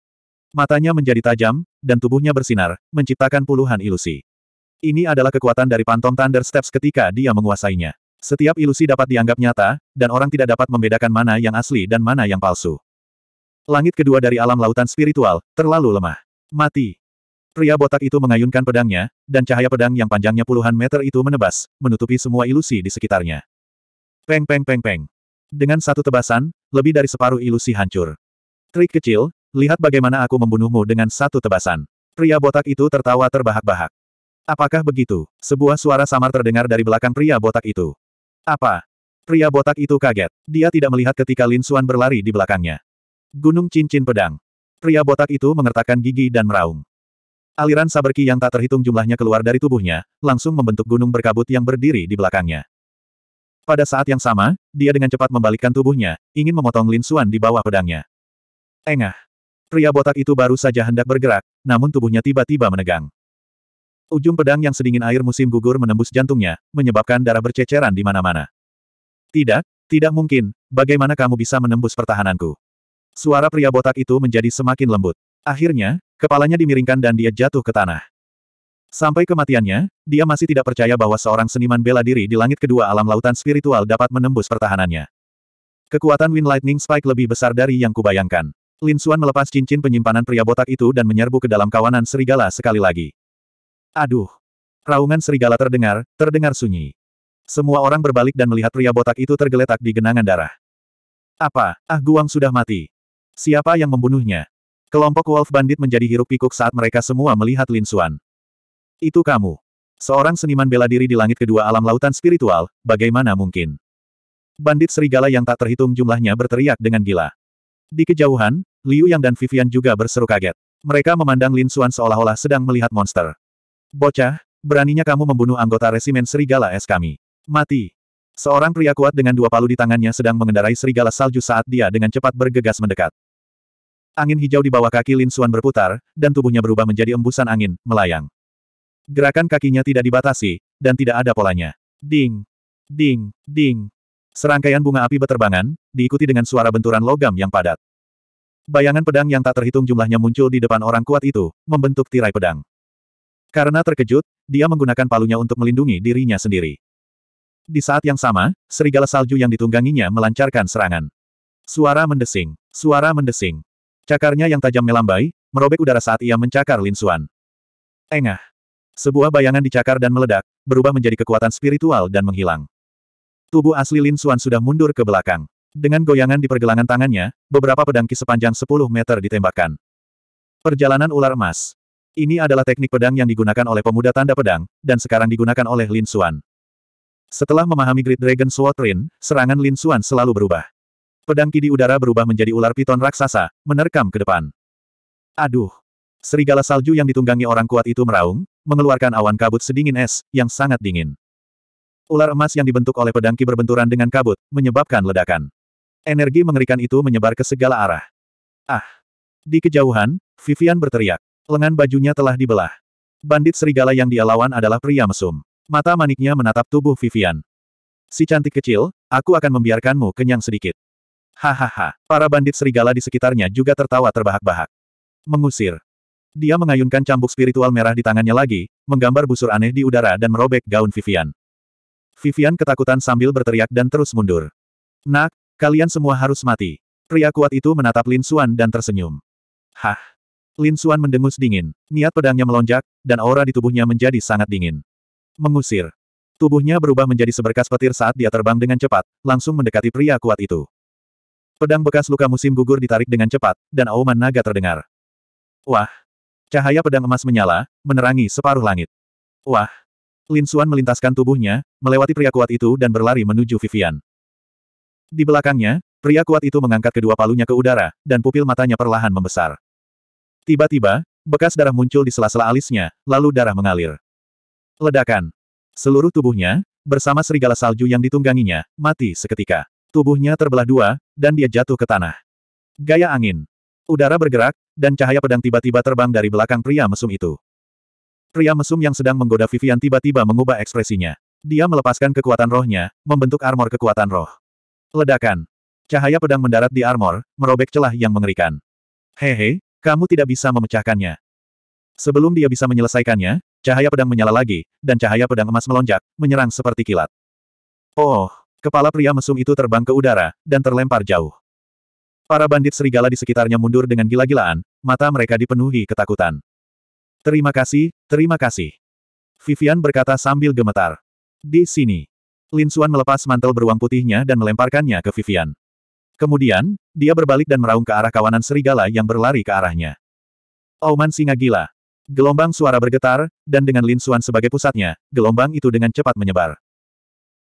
Matanya menjadi tajam, dan tubuhnya bersinar, menciptakan puluhan ilusi. Ini adalah kekuatan dari Phantom Thunder Steps ketika dia menguasainya. Setiap ilusi dapat dianggap nyata, dan orang tidak dapat membedakan mana yang asli dan mana yang palsu. Langit kedua dari alam lautan spiritual, terlalu lemah. Mati. Pria botak itu mengayunkan pedangnya, dan cahaya pedang yang panjangnya puluhan meter itu menebas, menutupi semua ilusi di sekitarnya. Peng peng peng peng. Dengan satu tebasan, lebih dari separuh ilusi hancur. Trik kecil, lihat bagaimana aku membunuhmu dengan satu tebasan. Pria botak itu tertawa terbahak-bahak. Apakah begitu? Sebuah suara samar terdengar dari belakang pria botak itu. Apa? Pria botak itu kaget. Dia tidak melihat ketika Lin Suan berlari di belakangnya. Gunung cincin pedang. Pria botak itu mengertakkan gigi dan meraung. Aliran saberki yang tak terhitung jumlahnya keluar dari tubuhnya, langsung membentuk gunung berkabut yang berdiri di belakangnya. Pada saat yang sama, dia dengan cepat membalikkan tubuhnya, ingin memotong Lin Suan di bawah pedangnya. Engah. Pria botak itu baru saja hendak bergerak, namun tubuhnya tiba-tiba menegang. Ujung pedang yang sedingin air musim gugur menembus jantungnya, menyebabkan darah berceceran di mana-mana. Tidak, tidak mungkin, bagaimana kamu bisa menembus pertahananku? Suara pria botak itu menjadi semakin lembut. Akhirnya, kepalanya dimiringkan dan dia jatuh ke tanah. Sampai kematiannya, dia masih tidak percaya bahwa seorang seniman bela diri di langit kedua alam lautan spiritual dapat menembus pertahanannya. Kekuatan Wind Lightning Spike lebih besar dari yang kubayangkan. Lin Xuan melepas cincin penyimpanan pria botak itu dan menyerbu ke dalam kawanan serigala sekali lagi. Aduh. Raungan serigala terdengar, terdengar sunyi. Semua orang berbalik dan melihat pria botak itu tergeletak di genangan darah. Apa, Ah Guang sudah mati? Siapa yang membunuhnya? Kelompok Wolf Bandit menjadi hiruk pikuk saat mereka semua melihat Lin Xuan. Itu kamu. Seorang seniman bela diri di langit kedua alam lautan spiritual, bagaimana mungkin? Bandit serigala yang tak terhitung jumlahnya berteriak dengan gila. Di kejauhan, Liu Yang dan Vivian juga berseru kaget. Mereka memandang Lin Xuan seolah-olah sedang melihat monster. Bocah, beraninya kamu membunuh anggota resimen serigala es kami. Mati. Seorang pria kuat dengan dua palu di tangannya sedang mengendarai serigala salju saat dia dengan cepat bergegas mendekat. Angin hijau di bawah kaki Lin Suan berputar, dan tubuhnya berubah menjadi embusan angin, melayang. Gerakan kakinya tidak dibatasi, dan tidak ada polanya. Ding! Ding! Ding! Serangkaian bunga api beterbangan, diikuti dengan suara benturan logam yang padat. Bayangan pedang yang tak terhitung jumlahnya muncul di depan orang kuat itu, membentuk tirai pedang. Karena terkejut, dia menggunakan palunya untuk melindungi dirinya sendiri. Di saat yang sama, serigala salju yang ditungganginya melancarkan serangan. Suara mendesing. Suara mendesing. Cakarnya yang tajam melambai, merobek udara saat ia mencakar Lin Suan. Engah. Sebuah bayangan dicakar dan meledak, berubah menjadi kekuatan spiritual dan menghilang. Tubuh asli Lin Suan sudah mundur ke belakang. Dengan goyangan di pergelangan tangannya, beberapa pedang kis sepanjang 10 meter ditembakkan. Perjalanan ular emas. Ini adalah teknik pedang yang digunakan oleh pemuda tanda pedang, dan sekarang digunakan oleh Lin Xuan. Setelah memahami Great Dragon Sword Rin, serangan Lin Xuan selalu berubah. Pedang kidi udara berubah menjadi ular piton raksasa, menerkam ke depan. Aduh! Serigala salju yang ditunggangi orang kuat itu meraung, mengeluarkan awan kabut sedingin es, yang sangat dingin. Ular emas yang dibentuk oleh pedang ki berbenturan dengan kabut, menyebabkan ledakan. Energi mengerikan itu menyebar ke segala arah. Ah! Di kejauhan, Vivian berteriak. Lengan bajunya telah dibelah. Bandit serigala yang dia lawan adalah pria mesum. Mata maniknya menatap tubuh Vivian. Si cantik kecil, aku akan membiarkanmu kenyang sedikit. Hahaha, para bandit serigala di sekitarnya juga tertawa terbahak-bahak. Mengusir. Dia mengayunkan cambuk spiritual merah di tangannya lagi, menggambar busur aneh di udara dan merobek gaun Vivian. Vivian ketakutan sambil berteriak dan terus mundur. Nak, kalian semua harus mati. Pria kuat itu menatap Lin Suan dan tersenyum. Hah, Lin Xuan mendengus dingin, niat pedangnya melonjak, dan aura di tubuhnya menjadi sangat dingin. Mengusir. Tubuhnya berubah menjadi seberkas petir saat dia terbang dengan cepat, langsung mendekati pria kuat itu. Pedang bekas luka musim gugur ditarik dengan cepat, dan auman naga terdengar. Wah! Cahaya pedang emas menyala, menerangi separuh langit. Wah! Lin Xuan melintaskan tubuhnya, melewati pria kuat itu dan berlari menuju Vivian. Di belakangnya, pria kuat itu mengangkat kedua palunya ke udara, dan pupil matanya perlahan membesar. Tiba-tiba, bekas darah muncul di sela-sela alisnya, lalu darah mengalir. Ledakan. Seluruh tubuhnya, bersama serigala salju yang ditungganginya, mati seketika. Tubuhnya terbelah dua, dan dia jatuh ke tanah. Gaya angin. Udara bergerak, dan cahaya pedang tiba-tiba terbang dari belakang pria mesum itu. Pria mesum yang sedang menggoda Vivian tiba-tiba mengubah ekspresinya. Dia melepaskan kekuatan rohnya, membentuk armor kekuatan roh. Ledakan. Cahaya pedang mendarat di armor, merobek celah yang mengerikan. Hehe, kamu tidak bisa memecahkannya. Sebelum dia bisa menyelesaikannya, cahaya pedang menyala lagi, dan cahaya pedang emas melonjak, menyerang seperti kilat. Oh, kepala pria mesum itu terbang ke udara, dan terlempar jauh. Para bandit serigala di sekitarnya mundur dengan gila-gilaan, mata mereka dipenuhi ketakutan. Terima kasih, terima kasih. Vivian berkata sambil gemetar. Di sini. Lin Xuan melepas mantel beruang putihnya dan melemparkannya ke Vivian. Kemudian, dia berbalik dan meraung ke arah kawanan serigala yang berlari ke arahnya. Auman singa gila. Gelombang suara bergetar, dan dengan Lin Xuan sebagai pusatnya, gelombang itu dengan cepat menyebar.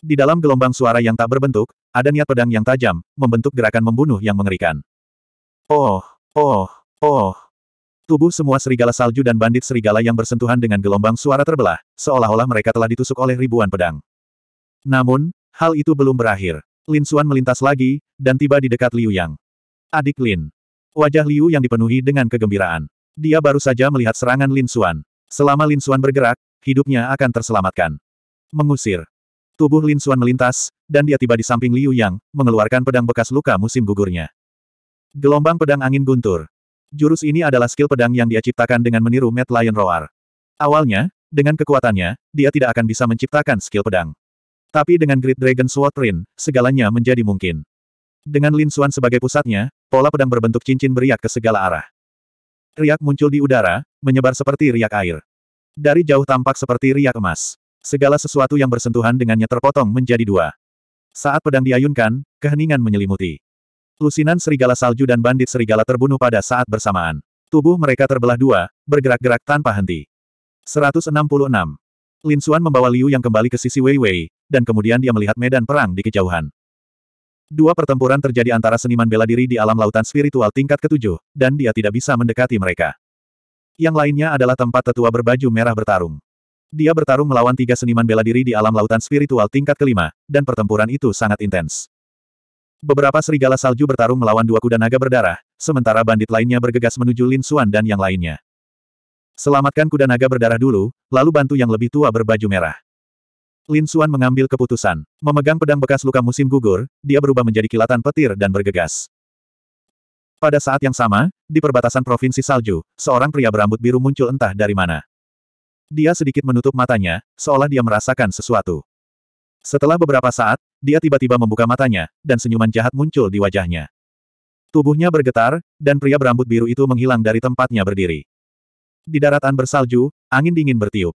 Di dalam gelombang suara yang tak berbentuk, ada niat pedang yang tajam, membentuk gerakan membunuh yang mengerikan. Oh, oh, oh. Tubuh semua serigala salju dan bandit serigala yang bersentuhan dengan gelombang suara terbelah, seolah-olah mereka telah ditusuk oleh ribuan pedang. Namun, hal itu belum berakhir. Lin Xuan melintas lagi, dan tiba di dekat Liu Yang. Adik Lin. Wajah Liu Yang dipenuhi dengan kegembiraan. Dia baru saja melihat serangan Lin Xuan. Selama Lin Xuan bergerak, hidupnya akan terselamatkan. Mengusir. Tubuh Lin Xuan melintas, dan dia tiba di samping Liu Yang, mengeluarkan pedang bekas luka musim gugurnya. Gelombang pedang angin guntur. Jurus ini adalah skill pedang yang dia ciptakan dengan meniru Mad Lion Roar. Awalnya, dengan kekuatannya, dia tidak akan bisa menciptakan skill pedang. Tapi dengan Great Dragon Sword Rin, segalanya menjadi mungkin. Dengan Lin Xuan sebagai pusatnya, pola pedang berbentuk cincin beriak ke segala arah. Riak muncul di udara, menyebar seperti riak air. Dari jauh tampak seperti riak emas. Segala sesuatu yang bersentuhan dengannya terpotong menjadi dua. Saat pedang diayunkan, keheningan menyelimuti. Lusinan serigala salju dan bandit serigala terbunuh pada saat bersamaan. Tubuh mereka terbelah dua, bergerak-gerak tanpa henti. 166. Lin Xuan membawa Liu yang kembali ke sisi Wei Wei, dan kemudian dia melihat medan perang di kejauhan. Dua pertempuran terjadi antara seniman bela diri di alam lautan spiritual tingkat ketujuh, dan dia tidak bisa mendekati mereka. Yang lainnya adalah tempat tetua berbaju merah bertarung. Dia bertarung melawan tiga seniman bela diri di alam lautan spiritual tingkat kelima, dan pertempuran itu sangat intens. Beberapa serigala salju bertarung melawan dua kuda naga berdarah, sementara bandit lainnya bergegas menuju Lin Xuan dan yang lainnya. Selamatkan kuda naga berdarah dulu, lalu bantu yang lebih tua berbaju merah. Lin Xuan mengambil keputusan. Memegang pedang bekas luka musim gugur, dia berubah menjadi kilatan petir dan bergegas. Pada saat yang sama, di perbatasan Provinsi Salju, seorang pria berambut biru muncul entah dari mana. Dia sedikit menutup matanya, seolah dia merasakan sesuatu. Setelah beberapa saat, dia tiba-tiba membuka matanya, dan senyuman jahat muncul di wajahnya. Tubuhnya bergetar, dan pria berambut biru itu menghilang dari tempatnya berdiri. Di daratan bersalju, angin dingin bertiup.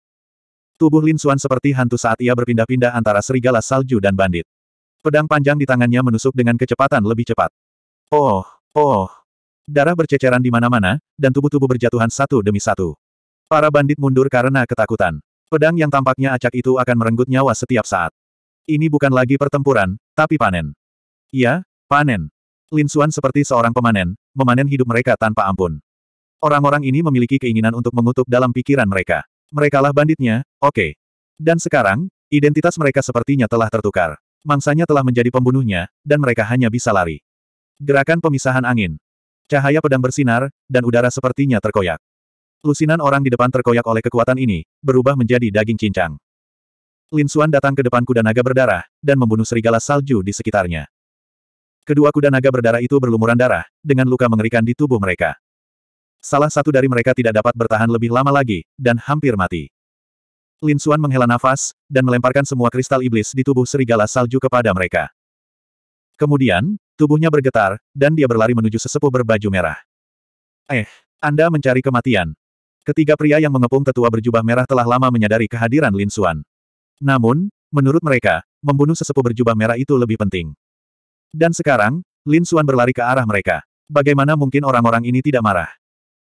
Tubuh Lin Xuan seperti hantu saat ia berpindah-pindah antara serigala salju dan bandit. Pedang panjang di tangannya menusuk dengan kecepatan lebih cepat. Oh, oh. Darah berceceran di mana-mana, dan tubuh-tubuh berjatuhan satu demi satu. Para bandit mundur karena ketakutan. Pedang yang tampaknya acak itu akan merenggut nyawa setiap saat. Ini bukan lagi pertempuran, tapi panen. Ya, panen. Lin Xuan seperti seorang pemanen, memanen hidup mereka tanpa ampun. Orang-orang ini memiliki keinginan untuk mengutuk dalam pikiran mereka. Merekalah banditnya, oke. Okay. Dan sekarang, identitas mereka sepertinya telah tertukar. Mangsanya telah menjadi pembunuhnya, dan mereka hanya bisa lari. Gerakan pemisahan angin. Cahaya pedang bersinar, dan udara sepertinya terkoyak. Lusinan orang di depan terkoyak oleh kekuatan ini, berubah menjadi daging cincang. Lin Xuan datang ke depan kuda naga berdarah, dan membunuh serigala salju di sekitarnya. Kedua kuda naga berdarah itu berlumuran darah, dengan luka mengerikan di tubuh mereka salah satu dari mereka tidak dapat bertahan lebih lama lagi, dan hampir mati. Lin Xuan menghela nafas, dan melemparkan semua kristal iblis di tubuh serigala salju kepada mereka. Kemudian, tubuhnya bergetar, dan dia berlari menuju sesepuh berbaju merah. Eh, Anda mencari kematian. Ketiga pria yang mengepung tetua berjubah merah telah lama menyadari kehadiran Lin Xuan. Namun, menurut mereka, membunuh sesepuh berjubah merah itu lebih penting. Dan sekarang, Lin Xuan berlari ke arah mereka. Bagaimana mungkin orang-orang ini tidak marah?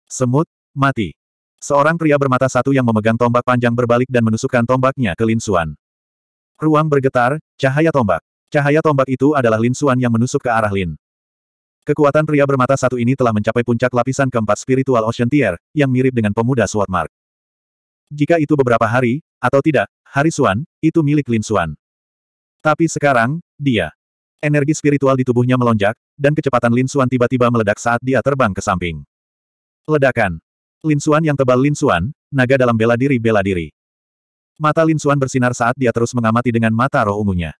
Semut, mati. Seorang pria bermata satu yang memegang tombak panjang berbalik dan menusukkan tombaknya ke Lin Xuan. Ruang bergetar, cahaya tombak. Cahaya tombak itu adalah Lin Xuan yang menusuk ke arah Lin. Kekuatan pria bermata satu ini telah mencapai puncak lapisan keempat spiritual Ocean Tier, yang mirip dengan pemuda Swordmark. Jika itu beberapa hari, atau tidak, hari Xuan, itu milik Lin Xuan. Tapi sekarang, dia. Energi spiritual di tubuhnya melonjak, dan kecepatan Lin Xuan tiba-tiba meledak saat dia terbang ke samping. Ledakan. Lin Linsuan yang tebal Lin linsuan, naga dalam bela diri bela diri. Mata Lin linsuan bersinar saat dia terus mengamati dengan mata roh ungunya.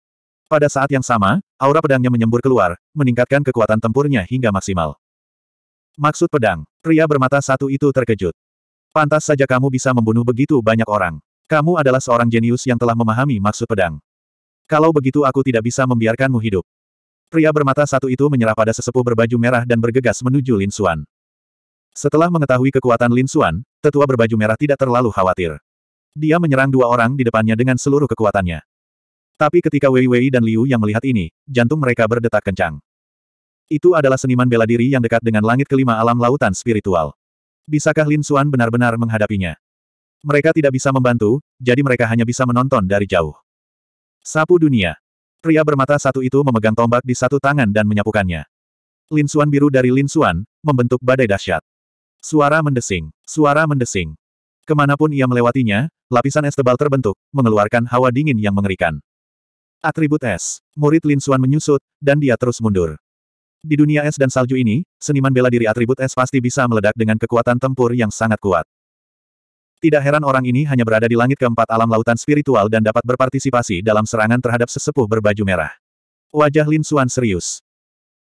Pada saat yang sama, aura pedangnya menyembur keluar, meningkatkan kekuatan tempurnya hingga maksimal. Maksud pedang, pria bermata satu itu terkejut. Pantas saja kamu bisa membunuh begitu banyak orang. Kamu adalah seorang jenius yang telah memahami maksud pedang. Kalau begitu aku tidak bisa membiarkanmu hidup. Pria bermata satu itu menyerah pada sesepuh berbaju merah dan bergegas menuju Lin Xuan. Setelah mengetahui kekuatan Lin Xuan, tetua berbaju merah tidak terlalu khawatir. Dia menyerang dua orang di depannya dengan seluruh kekuatannya. Tapi ketika Wei Wei dan Liu yang melihat ini, jantung mereka berdetak kencang. Itu adalah seniman bela diri yang dekat dengan langit kelima alam lautan spiritual. Bisakah Lin Xuan benar-benar menghadapinya? Mereka tidak bisa membantu, jadi mereka hanya bisa menonton dari jauh. Sapu dunia. Pria bermata satu itu memegang tombak di satu tangan dan menyapukannya. Lin Xuan biru dari Lin Xuan, membentuk badai dahsyat. Suara mendesing. Suara mendesing. Kemanapun ia melewatinya, lapisan es tebal terbentuk, mengeluarkan hawa dingin yang mengerikan. Atribut es. Murid Lin Xuan menyusut, dan dia terus mundur. Di dunia es dan salju ini, seniman bela diri atribut es pasti bisa meledak dengan kekuatan tempur yang sangat kuat. Tidak heran orang ini hanya berada di langit keempat alam lautan spiritual dan dapat berpartisipasi dalam serangan terhadap sesepuh berbaju merah. Wajah Lin Xuan serius.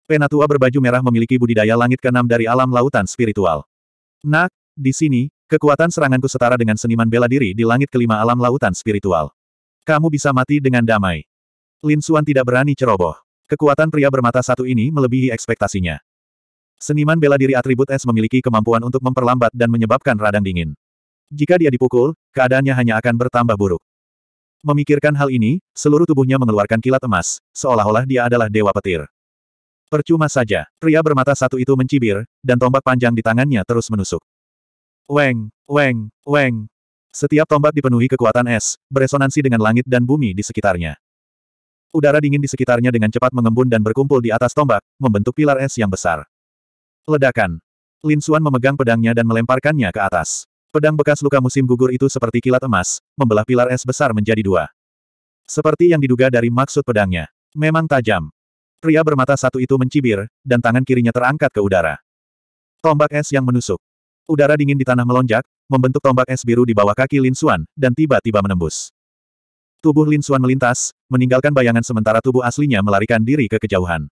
Penatua berbaju merah memiliki budidaya langit keenam dari alam lautan spiritual. Nak, di sini, kekuatan seranganku setara dengan seniman bela diri di langit kelima alam lautan spiritual. Kamu bisa mati dengan damai. Lin Suan tidak berani ceroboh. Kekuatan pria bermata satu ini melebihi ekspektasinya. Seniman bela diri atribut es memiliki kemampuan untuk memperlambat dan menyebabkan radang dingin. Jika dia dipukul, keadaannya hanya akan bertambah buruk. Memikirkan hal ini, seluruh tubuhnya mengeluarkan kilat emas, seolah-olah dia adalah dewa petir. Percuma saja, pria bermata satu itu mencibir, dan tombak panjang di tangannya terus menusuk. Weng, weng, weng. Setiap tombak dipenuhi kekuatan es, beresonansi dengan langit dan bumi di sekitarnya. Udara dingin di sekitarnya dengan cepat mengembun dan berkumpul di atas tombak, membentuk pilar es yang besar. Ledakan. Lin Xuan memegang pedangnya dan melemparkannya ke atas. Pedang bekas luka musim gugur itu seperti kilat emas, membelah pilar es besar menjadi dua. Seperti yang diduga dari maksud pedangnya. Memang tajam. Pria bermata satu itu mencibir, dan tangan kirinya terangkat ke udara. Tombak es yang menusuk. Udara dingin di tanah melonjak, membentuk tombak es biru di bawah kaki Lin Xuan, dan tiba-tiba menembus. Tubuh Lin Xuan melintas, meninggalkan bayangan sementara tubuh aslinya melarikan diri ke kejauhan.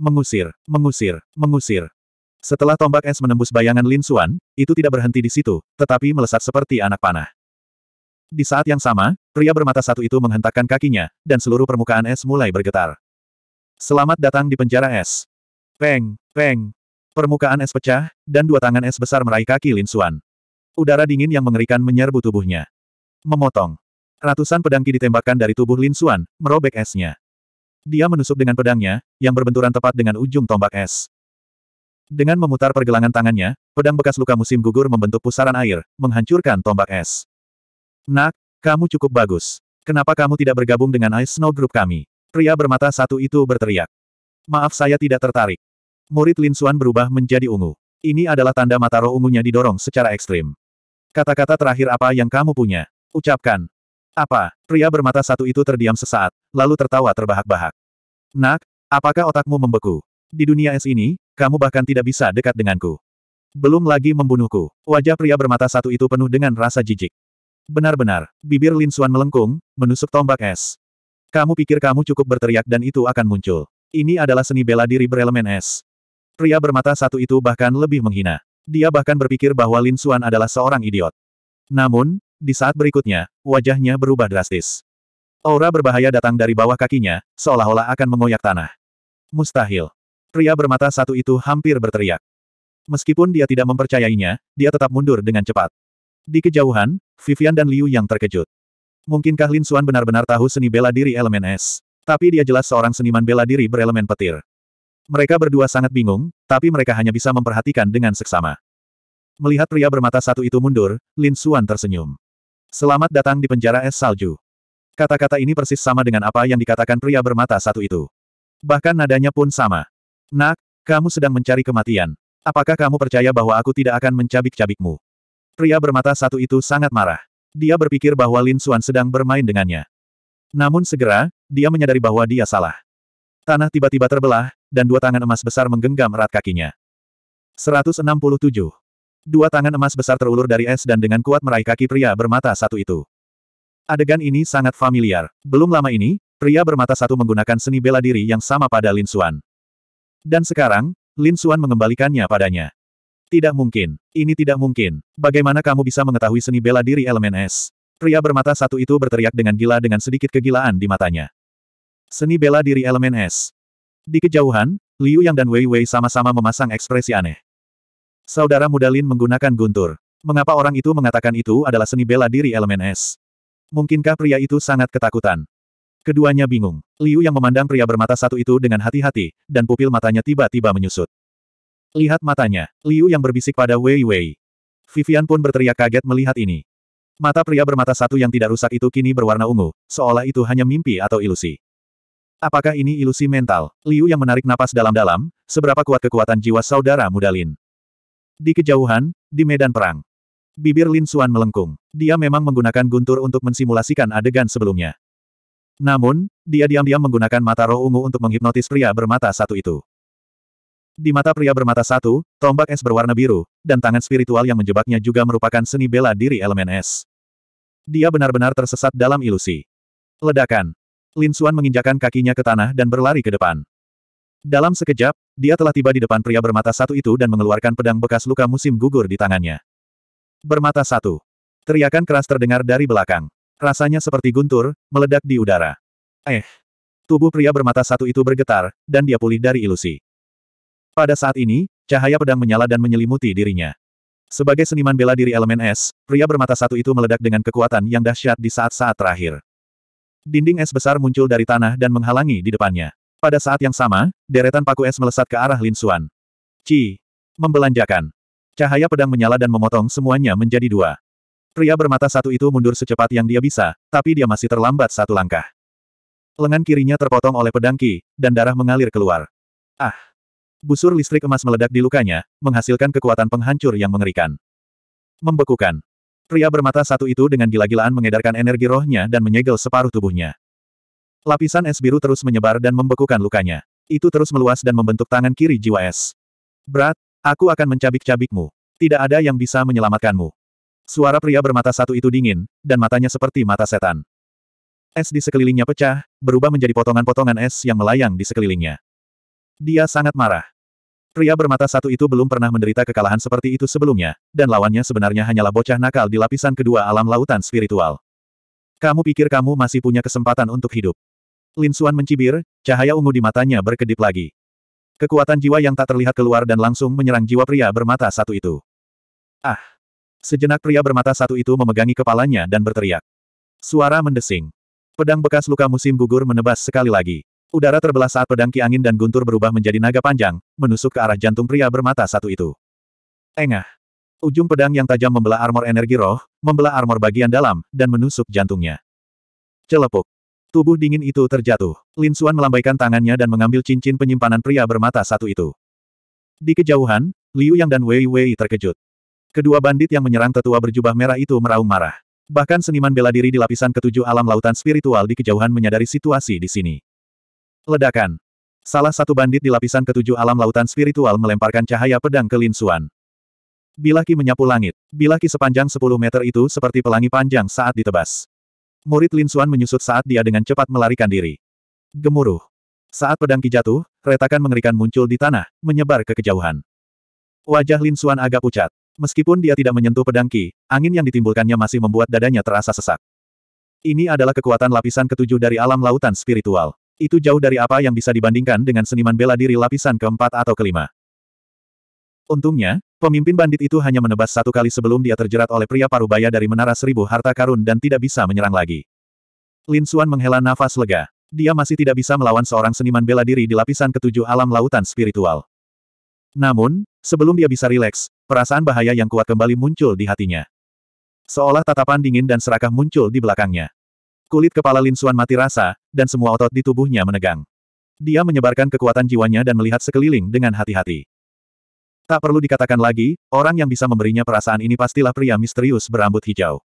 Mengusir, mengusir, mengusir. Setelah tombak es menembus bayangan Lin Xuan, itu tidak berhenti di situ, tetapi melesat seperti anak panah. Di saat yang sama, pria bermata satu itu menghentakkan kakinya, dan seluruh permukaan es mulai bergetar. Selamat datang di penjara es. Peng, peng. Permukaan es pecah, dan dua tangan es besar meraih kaki Lin Xuan. Udara dingin yang mengerikan menyerbu tubuhnya. Memotong. Ratusan pedangki ditembakkan dari tubuh Lin Xuan, merobek esnya. Dia menusuk dengan pedangnya, yang berbenturan tepat dengan ujung tombak es. Dengan memutar pergelangan tangannya, pedang bekas luka musim gugur membentuk pusaran air, menghancurkan tombak es. Nak, kamu cukup bagus. Kenapa kamu tidak bergabung dengan Ice Snow Group kami? Pria bermata satu itu berteriak. Maaf saya tidak tertarik. Murid Lin Xuan berubah menjadi ungu. Ini adalah tanda mata roh ungunya didorong secara ekstrim. Kata-kata terakhir apa yang kamu punya? Ucapkan. Apa? Pria bermata satu itu terdiam sesaat, lalu tertawa terbahak-bahak. Nak, apakah otakmu membeku? Di dunia es ini, kamu bahkan tidak bisa dekat denganku. Belum lagi membunuhku. Wajah pria bermata satu itu penuh dengan rasa jijik. Benar-benar, bibir Lin Xuan melengkung, menusuk tombak es. Kamu pikir kamu cukup berteriak dan itu akan muncul. Ini adalah seni bela diri berelemen es. Pria bermata satu itu bahkan lebih menghina. Dia bahkan berpikir bahwa Lin Suan adalah seorang idiot. Namun, di saat berikutnya, wajahnya berubah drastis. Aura berbahaya datang dari bawah kakinya, seolah-olah akan mengoyak tanah. Mustahil. Pria bermata satu itu hampir berteriak. Meskipun dia tidak mempercayainya, dia tetap mundur dengan cepat. Di kejauhan, Vivian dan Liu yang terkejut. Mungkinkah Lin Suan benar-benar tahu seni bela diri elemen es? Tapi dia jelas seorang seniman bela diri berelemen petir. Mereka berdua sangat bingung, tapi mereka hanya bisa memperhatikan dengan seksama. Melihat pria bermata satu itu mundur, Lin Suan tersenyum. Selamat datang di penjara es salju. Kata-kata ini persis sama dengan apa yang dikatakan pria bermata satu itu. Bahkan nadanya pun sama. Nak, kamu sedang mencari kematian. Apakah kamu percaya bahwa aku tidak akan mencabik-cabikmu? Pria bermata satu itu sangat marah. Dia berpikir bahwa Lin Xuan sedang bermain dengannya. Namun segera, dia menyadari bahwa dia salah. Tanah tiba-tiba terbelah, dan dua tangan emas besar menggenggam erat kakinya. 167. Dua tangan emas besar terulur dari es dan dengan kuat meraih kaki pria bermata satu itu. Adegan ini sangat familiar. Belum lama ini, pria bermata satu menggunakan seni bela diri yang sama pada Lin Xuan. Dan sekarang, Lin Xuan mengembalikannya padanya. Tidak mungkin. Ini tidak mungkin. Bagaimana kamu bisa mengetahui seni bela diri elemen es? Pria bermata satu itu berteriak dengan gila dengan sedikit kegilaan di matanya. Seni bela diri elemen es. Di kejauhan, Liu Yang dan Wei Wei sama-sama memasang ekspresi aneh. Saudara muda Lin menggunakan guntur. Mengapa orang itu mengatakan itu adalah seni bela diri elemen es? Mungkinkah pria itu sangat ketakutan? Keduanya bingung. Liu yang memandang pria bermata satu itu dengan hati-hati, dan pupil matanya tiba-tiba menyusut. Lihat matanya, Liu yang berbisik pada Wei Wei. Vivian pun berteriak kaget melihat ini. Mata pria bermata satu yang tidak rusak itu kini berwarna ungu, seolah itu hanya mimpi atau ilusi. Apakah ini ilusi mental? Liu yang menarik napas dalam-dalam, seberapa kuat kekuatan jiwa saudara muda Lin. Di kejauhan, di medan perang. Bibir Lin Suan melengkung. Dia memang menggunakan guntur untuk mensimulasikan adegan sebelumnya. Namun, dia diam-diam menggunakan mata roh ungu untuk menghipnotis pria bermata satu itu. Di mata pria bermata satu, tombak es berwarna biru, dan tangan spiritual yang menjebaknya juga merupakan seni bela diri elemen es. Dia benar-benar tersesat dalam ilusi. Ledakan. Lin Xuan menginjakan kakinya ke tanah dan berlari ke depan. Dalam sekejap, dia telah tiba di depan pria bermata satu itu dan mengeluarkan pedang bekas luka musim gugur di tangannya. Bermata satu. Teriakan keras terdengar dari belakang. Rasanya seperti guntur, meledak di udara. Eh. Tubuh pria bermata satu itu bergetar, dan dia pulih dari ilusi. Pada saat ini, cahaya pedang menyala dan menyelimuti dirinya. Sebagai seniman bela diri elemen es, pria bermata satu itu meledak dengan kekuatan yang dahsyat di saat-saat terakhir. Dinding es besar muncul dari tanah dan menghalangi di depannya. Pada saat yang sama, deretan paku es melesat ke arah Lin Xuan. Ci! Membelanjakan. Cahaya pedang menyala dan memotong semuanya menjadi dua. Pria bermata satu itu mundur secepat yang dia bisa, tapi dia masih terlambat satu langkah. Lengan kirinya terpotong oleh pedang Ki, dan darah mengalir keluar. Ah! Busur listrik emas meledak di lukanya, menghasilkan kekuatan penghancur yang mengerikan. Membekukan. Pria bermata satu itu dengan gila-gilaan mengedarkan energi rohnya dan menyegel separuh tubuhnya. Lapisan es biru terus menyebar dan membekukan lukanya. Itu terus meluas dan membentuk tangan kiri jiwa es. Berat, aku akan mencabik-cabikmu. Tidak ada yang bisa menyelamatkanmu. Suara pria bermata satu itu dingin, dan matanya seperti mata setan. Es di sekelilingnya pecah, berubah menjadi potongan-potongan es yang melayang di sekelilingnya. Dia sangat marah. Pria bermata satu itu belum pernah menderita kekalahan seperti itu sebelumnya, dan lawannya sebenarnya hanyalah bocah nakal di lapisan kedua alam lautan spiritual. Kamu pikir kamu masih punya kesempatan untuk hidup? Lin Xuan mencibir, cahaya ungu di matanya berkedip lagi. Kekuatan jiwa yang tak terlihat keluar dan langsung menyerang jiwa pria bermata satu itu. Ah! Sejenak pria bermata satu itu memegangi kepalanya dan berteriak. Suara mendesing. Pedang bekas luka musim gugur menebas sekali lagi. Udara terbelah saat pedang ki angin dan guntur berubah menjadi naga panjang, menusuk ke arah jantung pria bermata satu itu. Engah. Ujung pedang yang tajam membelah armor energi roh, membelah armor bagian dalam, dan menusuk jantungnya. Celepuk. Tubuh dingin itu terjatuh. Lin Xuan melambaikan tangannya dan mengambil cincin penyimpanan pria bermata satu itu. Di kejauhan, Liu Yang dan Wei Wei terkejut. Kedua bandit yang menyerang tetua berjubah merah itu meraung marah. Bahkan seniman bela diri di lapisan ketujuh alam lautan spiritual di kejauhan menyadari situasi di sini. Ledakan. Salah satu bandit di lapisan ketujuh alam lautan spiritual melemparkan cahaya pedang ke Lin Xuan. Bilaki menyapu langit. Bilaki sepanjang 10 meter itu seperti pelangi panjang saat ditebas. Murid Lin Xuan menyusut saat dia dengan cepat melarikan diri. Gemuruh. Saat pedang Ki jatuh, retakan mengerikan muncul di tanah, menyebar ke kejauhan. Wajah Lin Xuan agak pucat. Meskipun dia tidak menyentuh pedang Ki, angin yang ditimbulkannya masih membuat dadanya terasa sesak. Ini adalah kekuatan lapisan ketujuh dari alam lautan spiritual. Itu jauh dari apa yang bisa dibandingkan dengan seniman bela diri lapisan keempat atau kelima. Untungnya, pemimpin bandit itu hanya menebas satu kali sebelum dia terjerat oleh pria parubaya dari menara seribu harta karun dan tidak bisa menyerang lagi. Lin Xuan menghela nafas lega. Dia masih tidak bisa melawan seorang seniman bela diri di lapisan ketujuh alam lautan spiritual. Namun, sebelum dia bisa rileks, perasaan bahaya yang kuat kembali muncul di hatinya. Seolah tatapan dingin dan serakah muncul di belakangnya. Kulit kepala Lin Xuan mati rasa, dan semua otot di tubuhnya menegang. Dia menyebarkan kekuatan jiwanya dan melihat sekeliling dengan hati-hati. Tak perlu dikatakan lagi, orang yang bisa memberinya perasaan ini pastilah pria misterius berambut hijau.